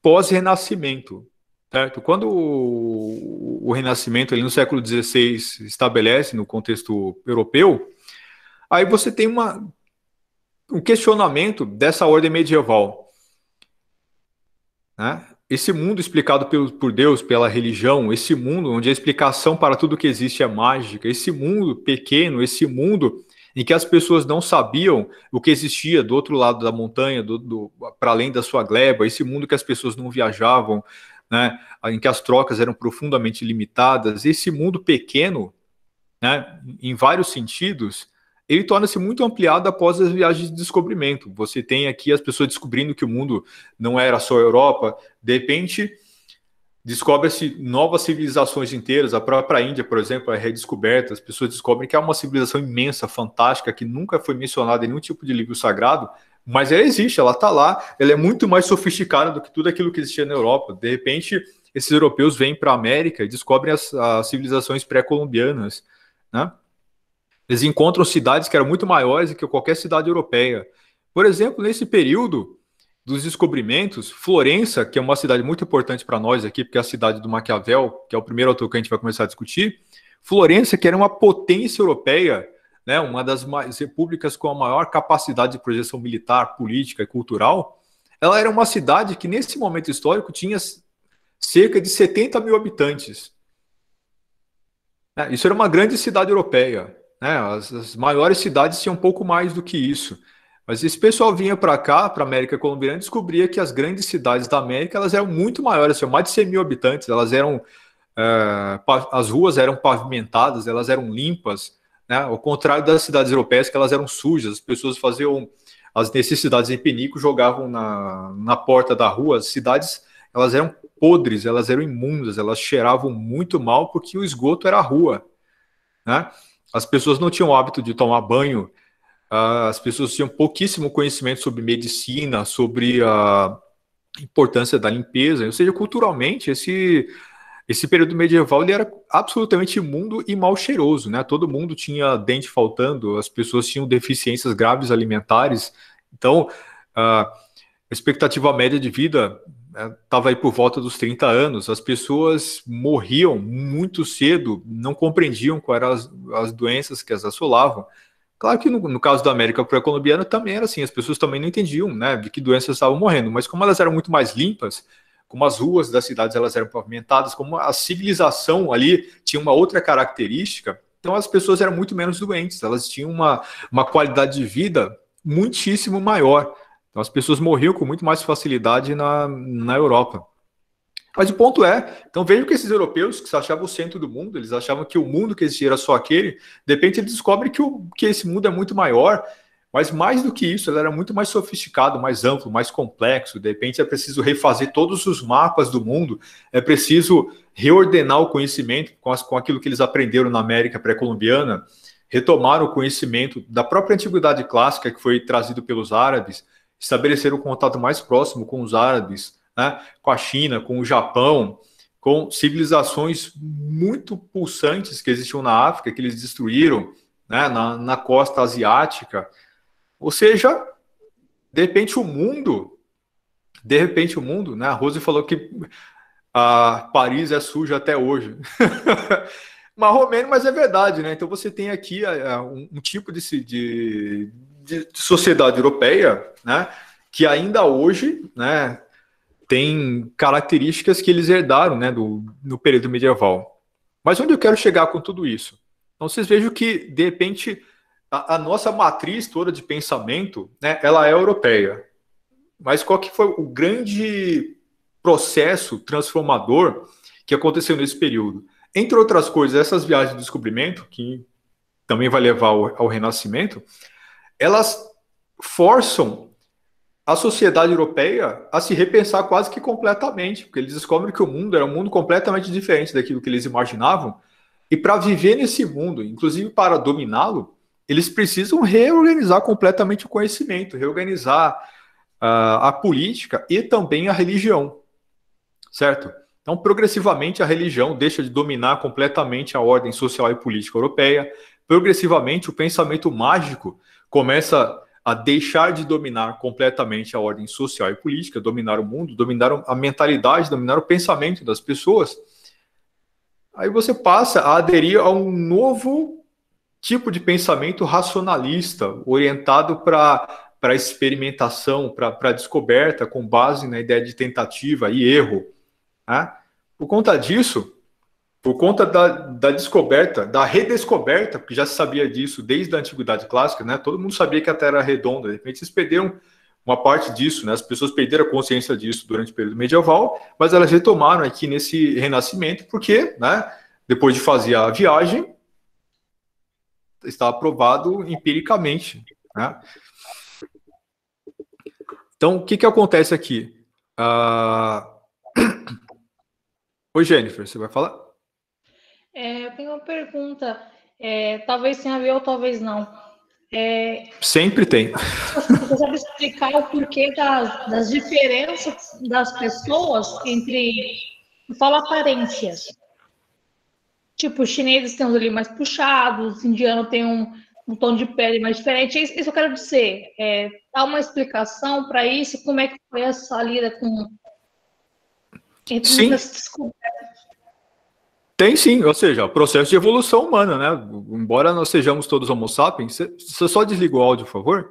pós-renascimento, Certo. Quando o, o Renascimento, ali no século XVI, estabelece no contexto europeu, aí você tem uma, um questionamento dessa ordem medieval. Né? Esse mundo explicado pelo, por Deus, pela religião, esse mundo onde a explicação para tudo que existe é mágica, esse mundo pequeno, esse mundo em que as pessoas não sabiam o que existia do outro lado da montanha, do, do para além da sua gleba, esse mundo que as pessoas não viajavam, né, em que as trocas eram profundamente limitadas, esse mundo pequeno, né, em vários sentidos, ele torna-se muito ampliado após as viagens de descobrimento. Você tem aqui as pessoas descobrindo que o mundo não era só a Europa, de repente descobre-se novas civilizações inteiras, a própria Índia, por exemplo, é redescoberta, as pessoas descobrem que há uma civilização imensa, fantástica, que nunca foi mencionada em nenhum tipo de livro sagrado, mas ela existe, ela está lá, ela é muito mais sofisticada do que tudo aquilo que existia na Europa. De repente, esses europeus vêm para a América e descobrem as, as civilizações pré-colombianas, né? Eles encontram cidades que eram muito maiores do que qualquer cidade europeia. Por exemplo, nesse período dos descobrimentos, Florença, que é uma cidade muito importante para nós aqui, porque é a cidade do Maquiavel, que é o primeiro autor que a gente vai começar a discutir, Florença, que era uma potência europeia, né, uma das repúblicas com a maior capacidade de projeção militar, política e cultural, ela era uma cidade que, nesse momento histórico, tinha cerca de 70 mil habitantes. Né, isso era uma grande cidade europeia. Né? As, as, maiores cidades tinham um pouco mais do que isso. Mas esse pessoal vinha para cá, para a América Colombiana, e descobria que as grandes cidades da América elas eram muito maiores, tinham mais de 100 mil habitantes, elas eram. Uh, as ruas eram pavimentadas, elas eram limpas, né? ao contrário das cidades europeias, que elas eram sujas, as pessoas faziam as necessidades em penico, jogavam na, na porta da rua, as cidades elas eram podres, elas eram imundas, elas cheiravam muito mal porque o esgoto era a rua. Né? As pessoas não tinham o hábito de tomar banho, ah, as pessoas tinham pouquíssimo conhecimento sobre medicina, sobre a importância da limpeza, ou seja, culturalmente, esse esse período medieval ele era absolutamente imundo e mal cheiroso, né? Todo mundo tinha dente faltando, as pessoas tinham deficiências graves alimentares. Então, a expectativa média de vida estava né, aí por volta dos 30 anos. As pessoas morriam muito cedo, não compreendiam quais eram as, as doenças que as assolavam. Claro que no, no caso da América pré-colombiana também era assim, as pessoas também não entendiam né, de que doenças estavam morrendo, mas como elas eram muito mais limpas, como as ruas das cidades elas eram pavimentadas, como a civilização ali tinha uma outra característica, então as pessoas eram muito menos doentes, elas tinham uma, uma qualidade de vida muitíssimo maior. Então as pessoas morriam com muito mais facilidade na, na Europa. Mas o ponto é, então vejo que esses europeus que se achavam o centro do mundo, eles achavam que o mundo que existia era só aquele, de repente eles descobrem que, o, que esse mundo é muito maior mas mais do que isso, ele era muito mais sofisticado, mais amplo, mais complexo. De repente é preciso refazer todos os mapas do mundo, é preciso reordenar o conhecimento com, as, com aquilo que eles aprenderam na América pré-colombiana, retomar o conhecimento da própria antiguidade clássica que foi trazido pelos árabes, estabelecer um contato mais próximo com os árabes, né, com a China, com o Japão, com civilizações muito pulsantes que existiam na África, que eles destruíram né, na, na costa asiática. Ou seja, de repente o mundo, de repente o mundo, né? A Rose falou que a ah, Paris é suja até hoje. Marromeno, mas é verdade, né? Então você tem aqui ah, ah, um, tipo de, de, de sociedade europeia, né? Que ainda hoje, né? Tem características que eles herdaram, né? Do, no período medieval. Mas onde eu quero chegar com tudo isso? Então vocês vejam que, de repente, a, a, nossa matriz toda de pensamento, né, ela é europeia. Mas qual que foi o grande processo transformador que aconteceu nesse período? Entre outras coisas, essas viagens de descobrimento, que também vai levar ao, ao renascimento, elas forçam a sociedade europeia a se repensar quase que completamente, porque eles descobrem que o mundo era um mundo completamente diferente daquilo que eles imaginavam, e para viver nesse mundo, inclusive para dominá-lo, eles precisam reorganizar completamente o conhecimento, reorganizar uh, a política e também a religião, certo? Então, progressivamente, a religião deixa de dominar completamente a ordem social e política europeia. Progressivamente, o pensamento mágico começa a deixar de dominar completamente a ordem social e política, dominar o mundo, dominar a mentalidade, dominar o pensamento das pessoas. Aí você passa a aderir a um novo tipo de pensamento racionalista, orientado para para experimentação, para descoberta, com base na ideia de tentativa e erro. Né? Por conta disso, por conta da, da descoberta, da redescoberta, porque já se sabia disso desde a antiguidade clássica, né? todo mundo sabia que a Terra era redonda, de repente eles perderam uma parte disso, né? as pessoas perderam a consciência disso durante o período medieval, mas elas retomaram aqui nesse renascimento, porque né? depois de fazer a viagem, está aprovado empiricamente. Né? Então, o que, que acontece aqui? Uh... Oi, Jennifer, você vai falar? É, eu tenho uma pergunta. É, talvez tenha a ver ou talvez não. É... Sempre tem. Você sabe explicar o porquê das, das diferenças das pessoas entre. fala aparências. Tipo, os chineses têm uns olhinhos mais puxados, os indianos têm um, um tom de pele mais diferente. Isso, isso eu quero dizer. É, dá uma explicação para isso, como é que foi essa lida com. Sim. Tem sim, ou seja, o processo de evolução humana, né? Embora nós sejamos todos homo sapiens, você só desliga o áudio, por favor.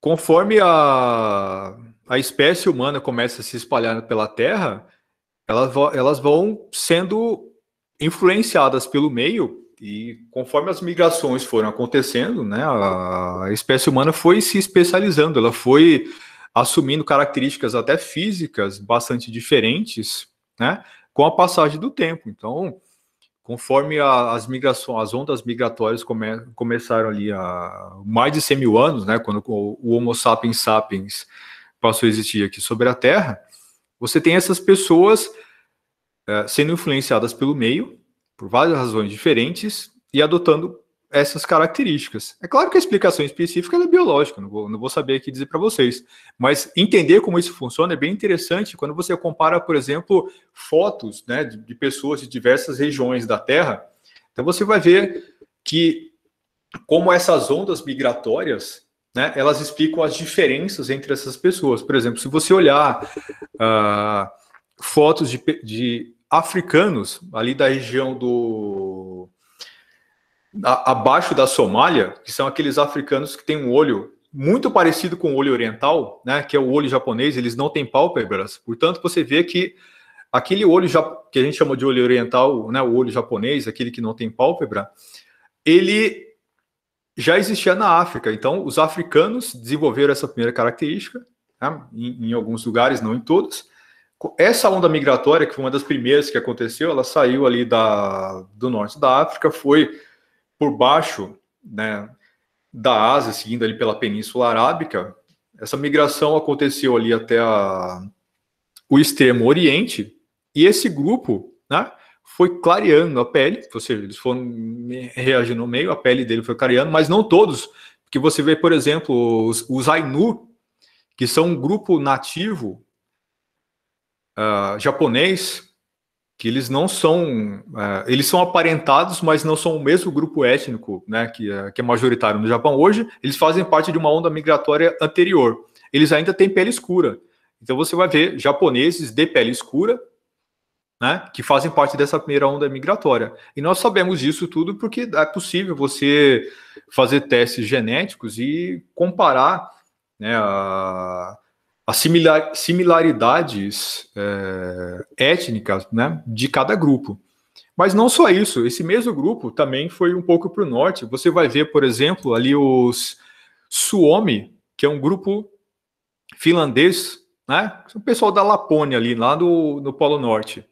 Conforme a, a espécie humana começa a se espalhar pela Terra, elas, elas vão sendo influenciadas pelo meio e conforme as migrações foram acontecendo, né, a espécie humana foi se especializando, ela foi assumindo características até físicas bastante diferentes, né, com a passagem do tempo. Então, conforme a, as migrações, as ondas migratórias come, começaram ali há mais de 100 mil anos, né, quando o, o Homo sapiens sapiens passou a existir aqui sobre a Terra, você tem essas pessoas é, sendo influenciadas pelo meio, por várias razões diferentes, e adotando essas características. É claro que a explicação específica é biológica, não vou, não vou saber aqui dizer para vocês, mas entender como isso funciona é bem interessante quando você compara, por exemplo, fotos né, de, de pessoas de diversas regiões da Terra. Então você vai ver que como essas ondas migratórias né, elas explicam as diferenças entre essas pessoas. Por exemplo, se você olhar uh, fotos de, de, africanos ali da região do a, abaixo da Somália, que são aqueles africanos que têm um olho muito parecido com o olho oriental, né, que é o olho japonês, eles não têm pálpebras. Portanto, você vê que aquele olho que a gente chama de olho oriental, né, o olho japonês, aquele que não tem pálpebra, ele já existia na África. Então, os africanos desenvolveram essa primeira característica, né, em, em, alguns lugares, não em todos. Essa onda migratória, que foi uma das primeiras que aconteceu, ela saiu ali da, do norte da África, foi por baixo né, da Ásia, seguindo ali pela Península Arábica. Essa migração aconteceu ali até a, o extremo Oriente, e esse grupo, né, foi clareando a pele, ou seja, eles foram reagindo no meio, a pele dele foi clareando, mas não todos, porque você vê, por exemplo, os, os Ainu, que são um grupo nativo uh, japonês, que eles não são, uh, eles são aparentados, mas não são o mesmo grupo étnico, né, que, uh, que é majoritário no Japão hoje, eles fazem parte de uma onda migratória anterior. Eles ainda têm pele escura. Então você vai ver japoneses de pele escura, né, que fazem parte dessa primeira onda migratória. E nós sabemos disso tudo porque é possível você fazer testes genéticos e comparar né, a, a similar, similaridades é, étnicas né, de cada grupo. Mas não só isso, esse mesmo grupo também foi um pouco para o norte. Você vai ver, por exemplo, ali os Suomi, que é um grupo finlandês, né? O pessoal da Lapônia ali, lá no, no Polo Norte.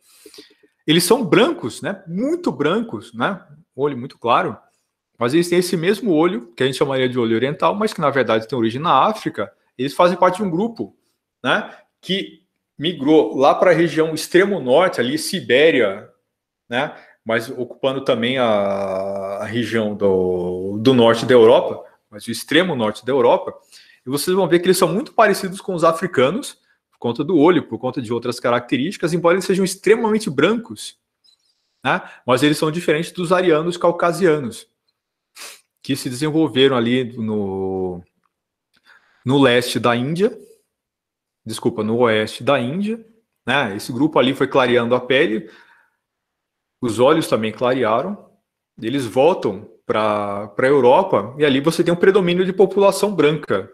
Eles são brancos, né? Muito brancos, né? Olho muito claro. Mas eles têm esse mesmo olho, que a gente chamaria de olho oriental, mas que na verdade tem origem na África. Eles fazem parte de um grupo, né? Que migrou lá para a região extremo norte, ali, Sibéria, né? Mas ocupando também a, a região do, do norte da Europa, mas o extremo norte da Europa. E vocês vão ver que eles são muito parecidos com os africanos, conta do olho, por conta de outras características, embora eles sejam extremamente brancos, né? mas eles são diferentes dos arianos caucasianos, que se desenvolveram ali no, no leste da Índia, desculpa, no oeste da Índia. Né? Esse grupo ali foi clareando a pele, os olhos também clarearam, eles voltam para a Europa e ali você tem um predomínio de população branca,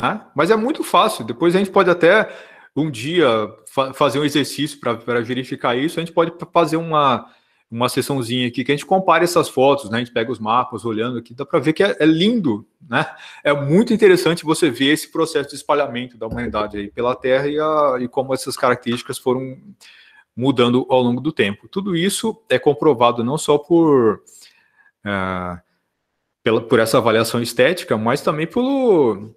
né? Mas é muito fácil. Depois a gente pode até um dia fa fazer um exercício para verificar isso. A gente pode fazer uma, uma sessãozinha aqui que a gente compare essas fotos, né? A gente pega os mapas olhando aqui, dá para ver que é, é, lindo, né? É muito interessante você ver esse processo de espalhamento da humanidade aí pela Terra e, a, e como essas características foram mudando ao longo do tempo. Tudo isso é comprovado não só por. É, pela, por essa avaliação estética, mas também pelo,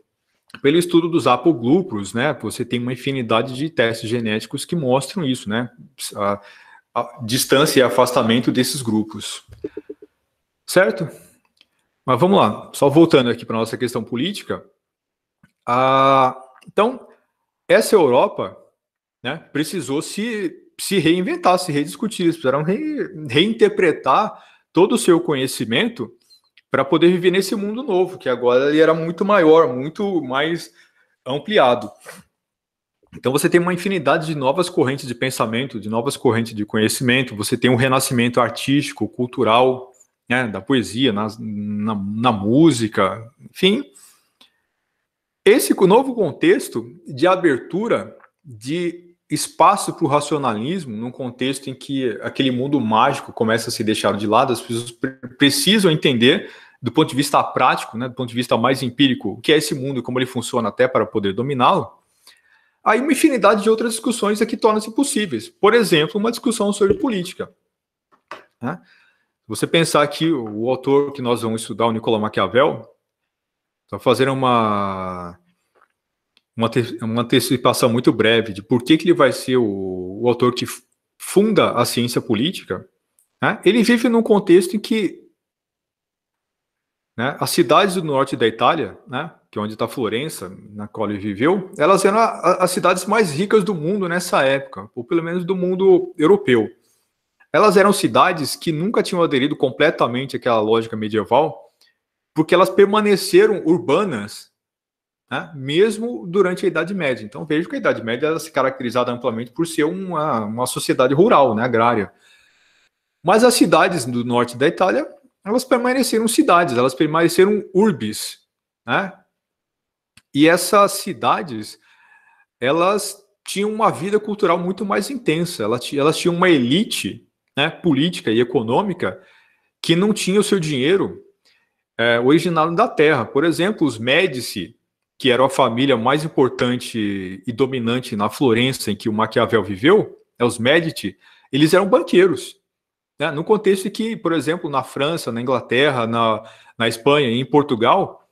pelo estudo dos apoglucos, né, você tem uma infinidade de testes genéticos que mostram isso, né, a, a distância e afastamento desses grupos. Certo? Mas vamos lá, só voltando aqui para nossa questão política. Ah, então, essa Europa né, precisou se, se reinventar, se rediscutir, eles precisaram re, reinterpretar todo o seu conhecimento para poder viver nesse mundo novo, que agora ele era muito maior, muito mais ampliado. Então você tem uma infinidade de novas correntes de pensamento, de novas correntes de conhecimento, você tem um renascimento artístico, cultural, né, da poesia, na, na, na música, enfim. Esse novo contexto de abertura de espaço para o racionalismo, num contexto em que aquele mundo mágico começa a se deixar de lado, as pessoas precisam entender do ponto de vista prático, né, do ponto de vista mais empírico, o que é esse mundo e como ele funciona até para poder dominá-lo, aí uma infinidade de outras discussões aqui tornam-se possíveis. Por exemplo, uma discussão sobre política. Né? Você pensar que o autor que nós vamos estudar, o Nicolau Maquiavel, está fazendo uma, uma, uma antecipação muito breve de por que, que ele vai ser o, o autor que funda a ciência política. Né? Ele vive num contexto em que né? As cidades do norte da Itália, né, que é onde está Florença, na qual ele viveu, elas eram a, a, as cidades mais ricas do mundo nessa época, ou pelo menos do mundo europeu. Elas eram cidades que nunca tinham aderido completamente àquela lógica medieval, porque elas permaneceram urbanas né, mesmo durante a Idade Média. Então vejo que a Idade Média se caracterizada amplamente por ser uma, uma sociedade rural, né, agrária. Mas as cidades do norte da Itália elas permaneceram cidades, elas permaneceram urbes, né? E essas cidades, elas tinham uma vida cultural muito mais intensa, elas, elas tinham uma elite né, política e econômica que não tinha o seu dinheiro é, originado da terra. Por exemplo, os Médici, que era a família mais importante e dominante na Florença em que o Maquiavel viveu, é os Médici. eles eram banqueiros. Né? No contexto que, por exemplo, na França, na Inglaterra, na, na Espanha e em Portugal,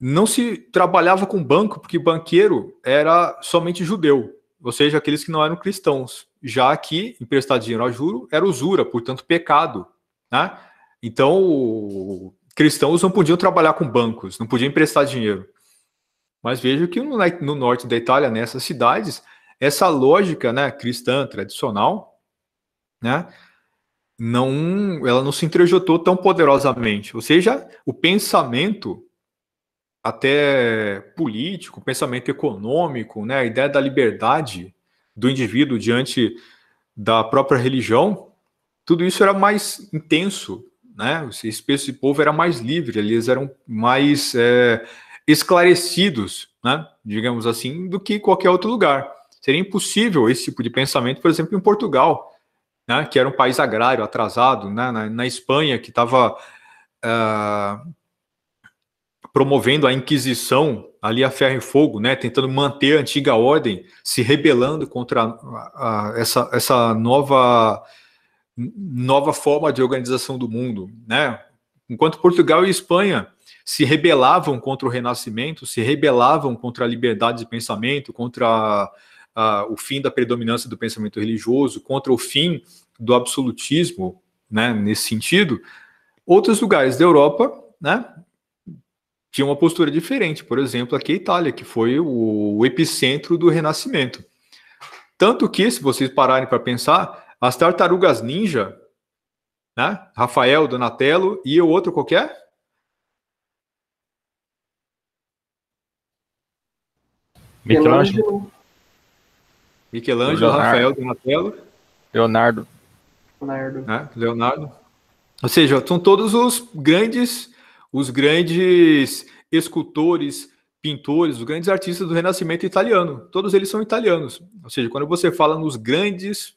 não se trabalhava com banco, porque banqueiro era somente judeu, ou seja, aqueles que não eram cristãos. Já que emprestar dinheiro a juro era usura, portanto, pecado. Né? Então, cristãos não podiam trabalhar com bancos, não podiam emprestar dinheiro. Mas veja que no norte da Itália, nessas cidades, essa lógica né, cristã tradicional né, não, ela não se entrejotou tão poderosamente. Ou seja, o pensamento até político, pensamento econômico, né, a ideia da liberdade do indivíduo diante da própria religião, tudo isso era mais intenso, né? Esse, esse povo era mais livre, eles eram mais é, esclarecidos, né, digamos assim, do que qualquer outro lugar. Seria impossível esse tipo de pensamento, por exemplo, em Portugal, né, que era um país agrário, atrasado, né, na, na Espanha, que estava uh, ah, promovendo a Inquisição ali a ferro e fogo, né, tentando manter a antiga ordem, se rebelando contra a, a, essa, essa nova, nova forma de organização do mundo. Né? Enquanto Portugal e Espanha se rebelavam contra o Renascimento, se rebelavam contra a liberdade de pensamento, contra o fim da predominância do pensamento religioso, contra o fim do absolutismo, né, nesse sentido, outros lugares da Europa, né, tinham uma postura diferente. Por exemplo, aqui a Itália, que foi o, epicentro do Renascimento. Tanto que, se vocês pararem para pensar, as tartarugas ninja, né, Rafael, Donatello e o outro qualquer, Michelangelo. Michelangelo, Leonardo. Rafael, Donatello. Leonardo. Leonardo. É, Leonardo. Ou seja, são todos os grandes, os grandes escultores, pintores, os grandes artistas do Renascimento italiano. Todos eles são italianos. Ou seja, quando você fala nos grandes,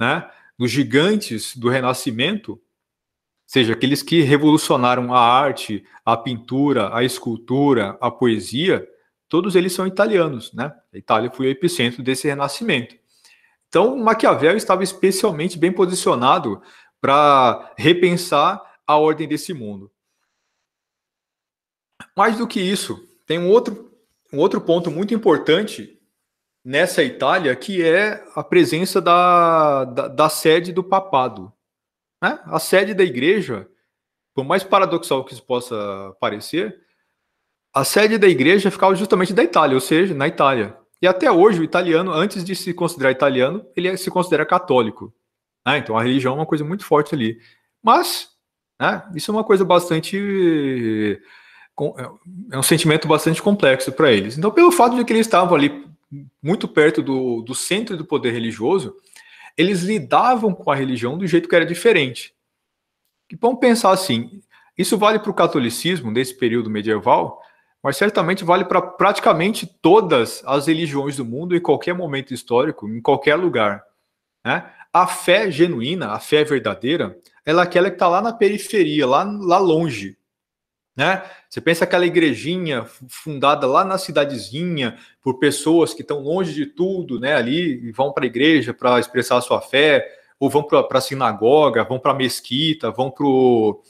né, nos gigantes do Renascimento, seja, aqueles que revolucionaram a arte, a pintura, a escultura, a poesia, todos eles são italianos, né? A Itália foi o epicentro desse renascimento. Então, Maquiavel estava especialmente bem posicionado para repensar a ordem desse mundo. Mais do que isso, tem um outro, um outro ponto muito importante nessa Itália, que é a presença da, da, da sede do papado. Né? A sede da igreja, por mais paradoxal que isso possa parecer, a sede da igreja ficava justamente da Itália, ou seja, na Itália. E até hoje, o italiano, antes de se considerar italiano, ele se considera católico. Né? Então, a religião é uma coisa muito forte ali. Mas, né, isso é uma coisa bastante. É um sentimento bastante complexo para eles. Então, pelo fato de que eles estavam ali muito perto do, do centro do poder religioso, eles lidavam com a religião do jeito que era diferente. E vamos pensar assim: isso vale para o catolicismo, nesse período medieval, mas certamente vale para praticamente todas as religiões do mundo, em qualquer momento histórico, em qualquer lugar. Né? A fé genuína, a fé verdadeira, ela é aquela que está lá na periferia, lá, lá longe. Né? Você pensa aquela igrejinha fundada lá na cidadezinha por pessoas que estão longe de tudo, né? Ali e vão para a igreja para expressar a sua fé, ou vão para a sinagoga, vão para a mesquita, vão para o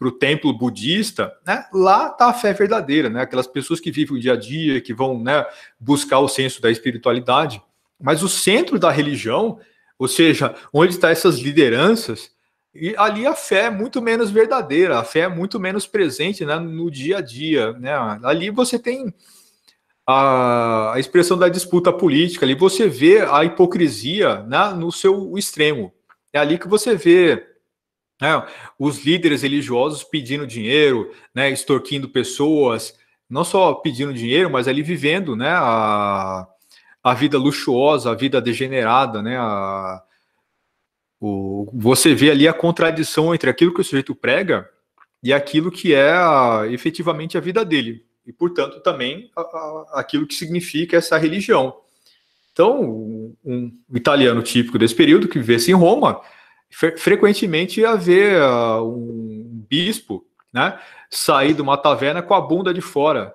para o templo budista, né, lá está a fé verdadeira, né, aquelas pessoas que vivem o dia a dia, que vão né, buscar o senso da espiritualidade. Mas o centro da religião, ou seja, onde estão tá essas lideranças, e ali a fé é muito menos verdadeira, a fé é muito menos presente né, no dia a dia. Né? Ali você tem a, a expressão da disputa política, ali você vê a hipocrisia né, no seu extremo. É ali que você vê né? os líderes religiosos pedindo dinheiro, né? extorquindo pessoas, não só pedindo dinheiro, mas ali vivendo né? a, a vida luxuosa, a vida degenerada. Né? A, o, você vê ali a contradição entre aquilo que o sujeito prega e aquilo que é a, efetivamente a vida dele, e portanto também a, a, aquilo que significa essa religião. Então, um, um italiano típico desse período que vivesse em Roma frequentemente ia haver uh, ah, um bispo né, sair de uma taverna com a bunda de fora.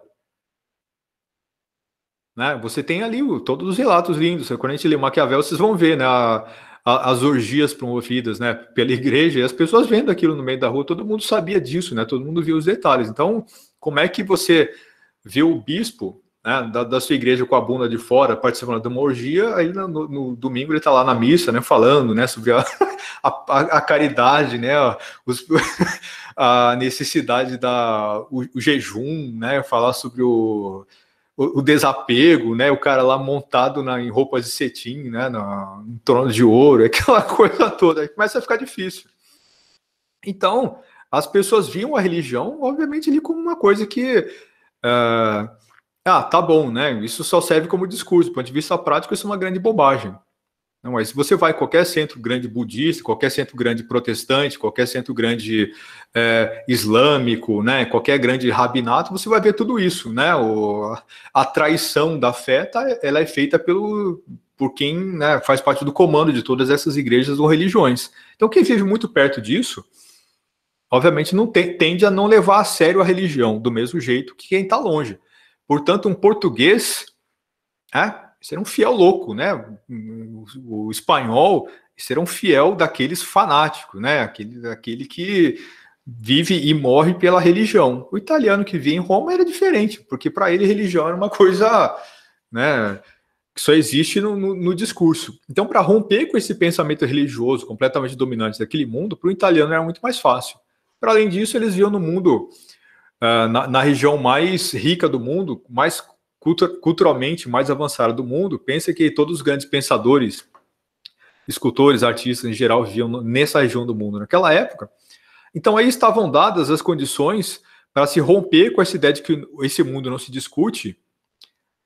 Né? Você tem ali o, todos os relatos lindos. Quando a gente lê Maquiavel, vocês vão ver né, a, a, as orgias promovidas né, pela igreja e as pessoas vendo aquilo no meio da rua. Todo mundo sabia disso, né? todo mundo via os detalhes. Então, como é que você vê o bispo né, da, da, sua igreja com a bunda de fora, participando de uma orgia, aí no, no domingo ele está lá na missa, né, falando, né, sobre a, a, a caridade, né, os, a necessidade da o, o, jejum, né, falar sobre o, o, o, desapego, né, o cara lá montado na, em roupas de cetim, né, no em trono de ouro, aquela coisa toda, aí começa a ficar difícil. Então, as pessoas viam a religião, obviamente, ali como uma coisa que uh, ah, tá bom, né? Isso só serve como discurso. Do ponto de vista prático, isso é uma grande bobagem. Não, mas se você vai a qualquer centro grande budista, qualquer centro grande protestante, qualquer centro grande é, islâmico, né, qualquer grande rabinato, você vai ver tudo isso, né? O, a traição da fé, tá, ela é feita pelo por quem né, faz parte do comando de todas essas igrejas ou religiões. Então, quem vive muito perto disso, obviamente, não tende a não levar a sério a religião, do mesmo jeito que quem está longe. Portanto, um português, é, né, será um fiel louco, né? O, espanhol será um fiel daqueles fanáticos, né? Aquele, aquele que vive e morre pela religião. O italiano que via em Roma era diferente, porque para ele religião era uma coisa, né? que só existe no, no, no discurso. Então, para romper com esse pensamento religioso completamente dominante daquele mundo, para o italiano era muito mais fácil. Para além disso, eles viam no mundo ah, na, na, região mais rica do mundo, mais culturalmente mais avançada do mundo, pensa que todos os grandes pensadores, escultores, artistas em geral viviam nessa região do mundo naquela época. Então aí estavam dadas as condições para se romper com essa ideia de que esse mundo não se discute.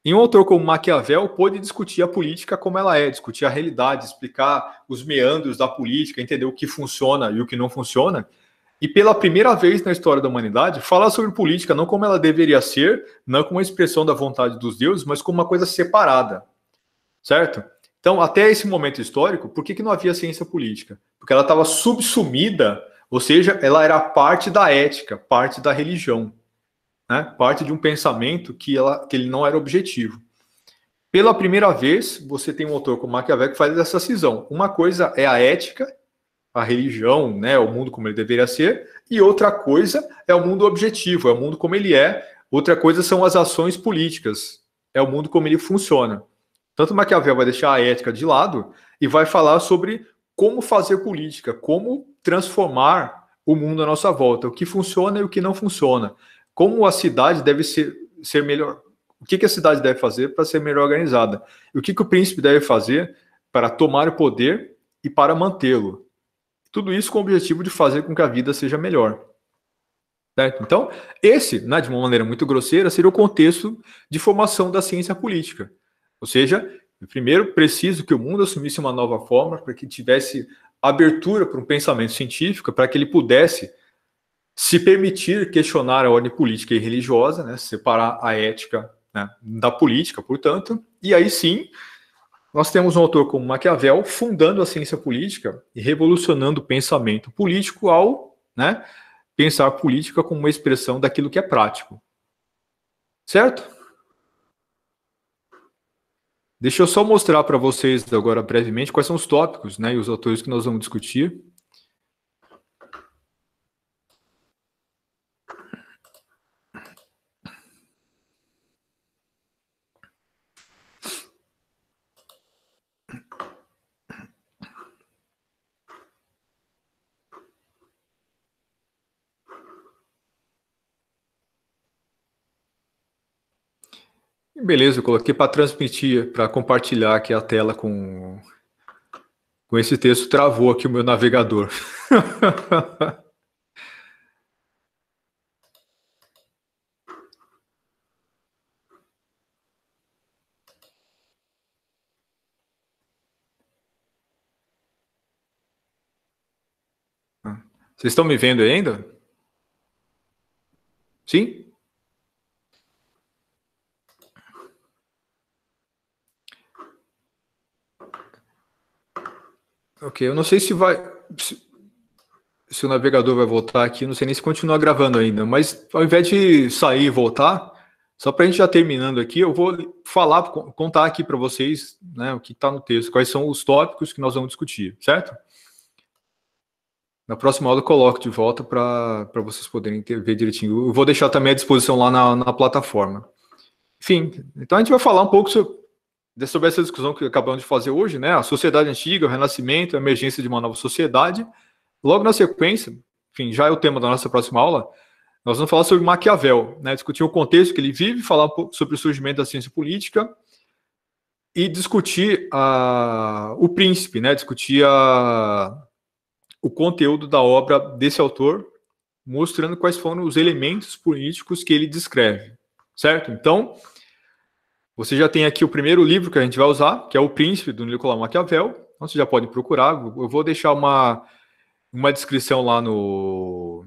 E um autor como Maquiavel pôde discutir a política como ela é, discutir a realidade, explicar os meandros da política, entender o que funciona e o que não funciona e pela primeira vez na história da humanidade, falar sobre política não como ela deveria ser, não como uma expressão da vontade dos deuses, mas como uma coisa separada. Certo? Então, até esse momento histórico, por que, que não havia ciência política? Porque ela estava subsumida, ou seja, ela era parte da ética, parte da religião, né? parte de um pensamento que, ela, que ele não era objetivo. Pela primeira vez, você tem um autor como Maquiavel que faz essa cisão. Uma coisa é a ética a religião, né, o mundo como ele deveria ser, e outra coisa é o mundo objetivo, é o mundo como ele é, outra coisa são as ações políticas, é o mundo como ele funciona. Tanto Maquiavel vai deixar a ética de lado e vai falar sobre como fazer política, como transformar o mundo à nossa volta, o que funciona e o que não funciona, como a cidade deve ser, ser melhor, o que, que a cidade deve fazer para ser melhor organizada, e o que, que o príncipe deve fazer para tomar o poder e para mantê-lo, tudo isso com o objetivo de fazer com que a vida seja melhor. Certo? Então, esse, né, de uma maneira muito grosseira, seria o contexto de formação da ciência política. Ou seja, primeiro preciso que o mundo assumisse uma nova forma para que tivesse abertura para um pensamento científico, para que ele pudesse se permitir questionar a ordem política e religiosa, né, separar a ética né, da política, portanto, e aí sim nós temos um autor como Maquiavel fundando a ciência política e revolucionando o pensamento político ao né, pensar política como uma expressão daquilo que é prático. Certo? Deixa eu só mostrar para vocês agora brevemente quais são os tópicos né, e os autores que nós vamos discutir. Beleza, eu coloquei para transmitir, para compartilhar aqui a tela com, com esse texto. Travou aqui o meu navegador. Vocês estão me vendo ainda? Sim? Ok, eu não sei se vai. Se, se, o navegador vai voltar aqui, não sei nem se continua gravando ainda, mas ao invés de sair e voltar, só para a gente já terminando aqui, eu vou falar, contar aqui para vocês né, o que está no texto, quais são os tópicos que nós vamos discutir, certo? Na próxima aula eu coloco de volta para vocês poderem ter, ver direitinho. Eu vou deixar também à disposição lá na, na plataforma. Enfim, então a gente vai falar um pouco sobre, sobre essa discussão que acabamos de fazer hoje, né? A sociedade antiga, o renascimento, a emergência de uma nova sociedade. Logo na sequência, enfim, já é o tema da nossa próxima aula, nós vamos falar sobre Maquiavel, né? Discutir o contexto que ele vive, falar sobre o surgimento da ciência política e discutir a, o príncipe, né? Discutir a, o conteúdo da obra desse autor, mostrando quais foram os elementos políticos que ele descreve, certo? Então, você já tem aqui o primeiro livro que a gente vai usar, que é O Príncipe, do Nicolau Maquiavel. Então, você já pode procurar. Eu vou deixar uma, uma descrição lá no,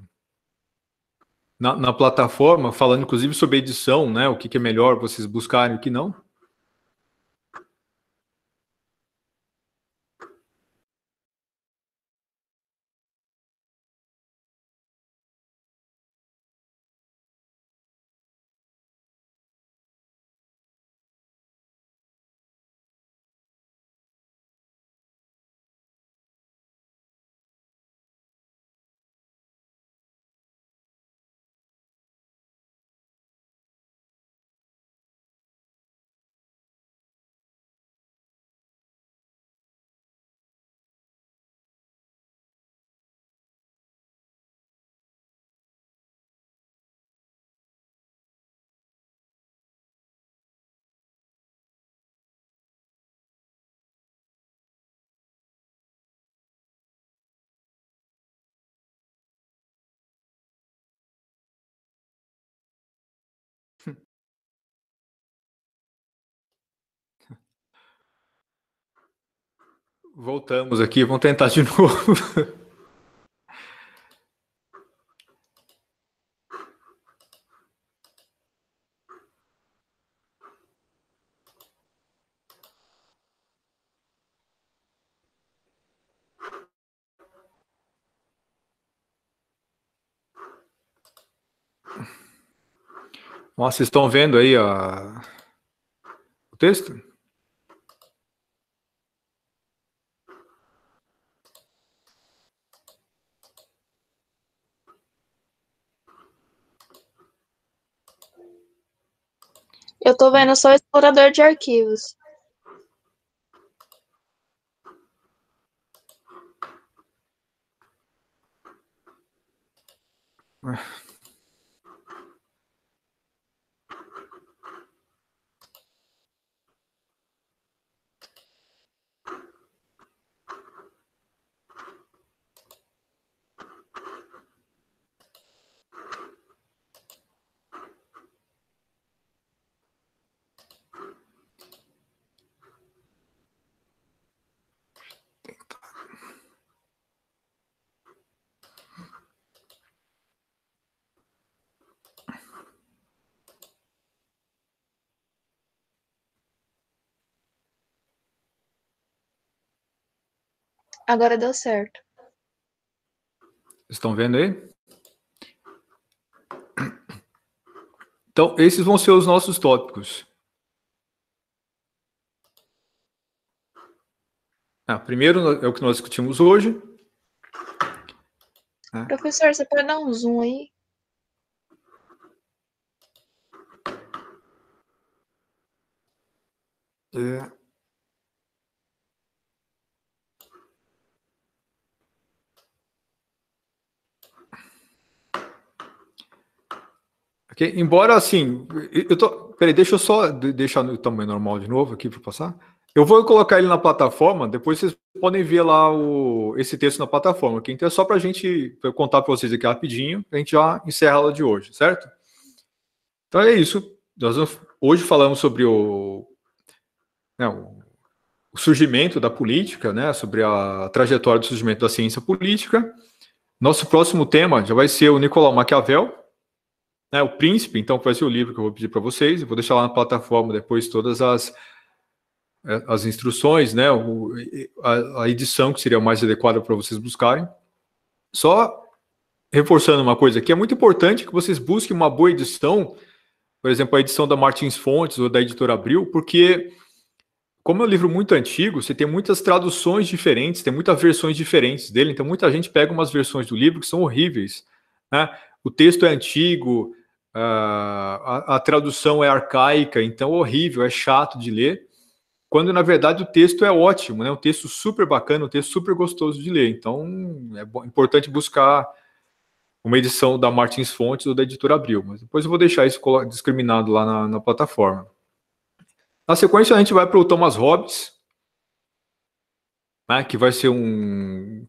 na, na, plataforma, falando inclusive sobre edição, né? O que, que é melhor vocês buscarem e o que não. Voltamos aqui, vamos tentar de novo. Nossa, estão vendo aí ó, o texto? Eu tô vendo só explorador de arquivos. Ah. Agora deu certo. Estão vendo aí? Então, esses vão ser os nossos tópicos. Ah, primeiro é o que nós discutimos hoje. Ah. Professor, você pode dar um zoom aí? É. embora assim, eu tô. Peraí, deixa eu só deixar no tamanho normal de novo aqui para passar. Eu vou colocar ele na plataforma, depois vocês podem ver lá o, esse texto na plataforma, que então é só para a gente pra contar para vocês aqui rapidinho, a gente já encerra a aula de hoje, certo? Então é isso. Nós hoje falamos sobre o, né, o surgimento da política, né, sobre a trajetória do surgimento da ciência política. Nosso próximo tema já vai ser o Nicolau Maquiavel, né, o Príncipe, então, que vai ser o livro que eu vou pedir para vocês, eu vou deixar lá na plataforma depois todas as, é, as instruções, né, o, a, a edição que seria mais adequada para vocês buscarem. Só reforçando uma coisa aqui, é muito importante que vocês busquem uma boa edição, por exemplo, a edição da Martins Fontes ou da editora Abril, porque como é um livro muito antigo, você tem muitas traduções diferentes, tem muitas versões diferentes dele, então muita gente pega umas versões do livro que são horríveis. Né? O texto é antigo, ah, a, a tradução é arcaica, então é horrível, é chato de ler, quando na verdade o texto é ótimo, né? um texto super bacana, um texto super gostoso de ler. Então é importante buscar uma edição da Martins Fontes ou da editora Abril, mas depois eu vou deixar isso discriminado lá na, na plataforma. Na sequência, a gente vai para o Thomas Hobbes, né, que vai ser um,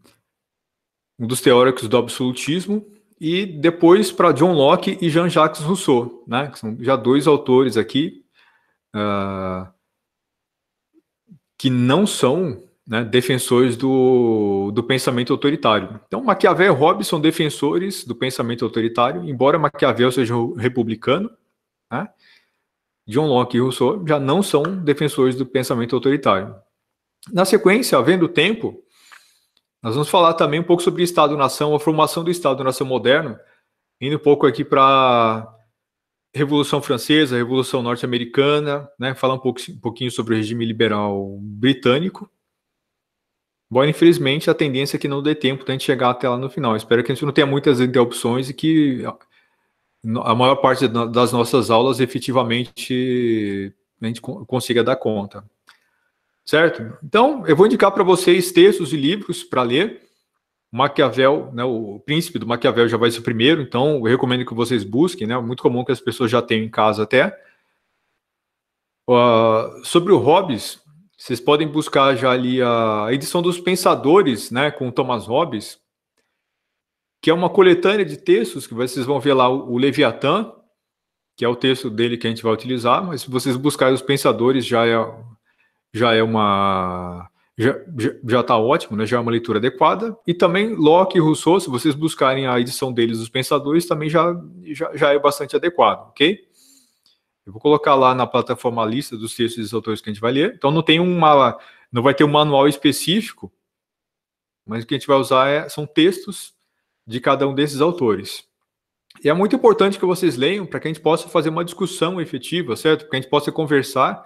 um dos teóricos do absolutismo e depois para John Locke e Jean-Jacques Rousseau, né, que são já dois autores aqui uh, que não são né, defensores do, do pensamento autoritário. Então, Maquiavel e Hobbes são defensores do pensamento autoritário, embora Maquiavel seja um republicano, né, John Locke e Rousseau já não são defensores do pensamento autoritário. Na sequência, havendo tempo, nós vamos falar também um pouco sobre Estado-nação, a formação do Estado-nação moderno, indo um pouco aqui para Revolução Francesa, Revolução Norte-Americana, né? falar um, pouco, um pouquinho sobre o regime liberal britânico. Bom, infelizmente, a tendência é que não dê tempo a gente chegar até lá no final. Espero que a gente não tenha muitas interrupções e que a maior parte das nossas aulas efetivamente a gente consiga dar conta certo? Então, eu vou indicar para vocês textos e livros para ler. Maquiavel, né, o Príncipe do Maquiavel já vai ser o primeiro, então eu recomendo que vocês busquem, né? Muito comum que as pessoas já tenham em casa até. Uh, sobre o Hobbes, vocês podem buscar já ali a edição dos Pensadores, né, com Thomas Hobbes, que é uma coletânea de textos que vocês vão ver lá o, o Leviatã, que é o texto dele que a gente vai utilizar, mas se vocês buscarem os pensadores já é, já é uma já, já está ótimo, né? já é uma leitura adequada. E também Locke e Rousseau, se vocês buscarem a edição deles, Os Pensadores, também já, já, já é bastante adequado, ok? Eu vou colocar lá na plataforma a lista dos textos dos autores que a gente vai ler. Então não tem uma, não vai ter um manual específico, mas o que a gente vai usar é, são textos de cada um desses autores. E é muito importante que vocês leiam para que a gente possa fazer uma discussão efetiva, certo? Para que a gente possa conversar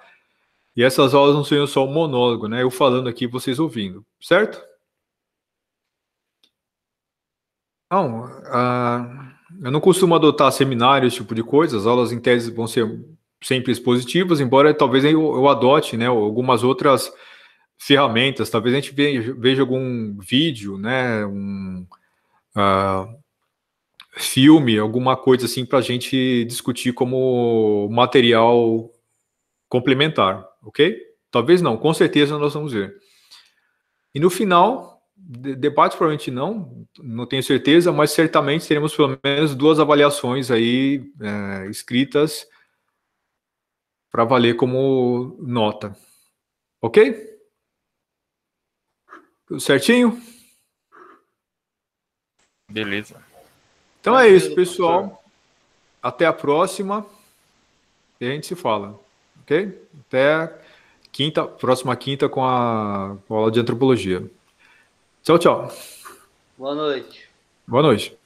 e essas aulas não seriam só um monólogo, né? Eu falando aqui, vocês ouvindo, certo? Não, ah, eu não costumo adotar seminários, esse tipo de coisa. As aulas em tese vão ser sempre expositivas, embora talvez eu, eu adote né, algumas outras ferramentas. Talvez a gente veja, veja algum vídeo, né, um uh, filme, alguma coisa assim para a gente discutir como material complementar ok? Talvez não, com certeza nós vamos ver. E no final, debate provavelmente não, não tenho certeza, mas certamente teremos pelo menos duas avaliações aí é, escritas para valer como nota, ok? Tudo certinho? Beleza. Então é isso, pessoal. Até a próxima. E a gente se fala ok? Até quinta, próxima quinta com a, com a aula de antropologia. Tchau, tchau. Boa noite. Boa noite.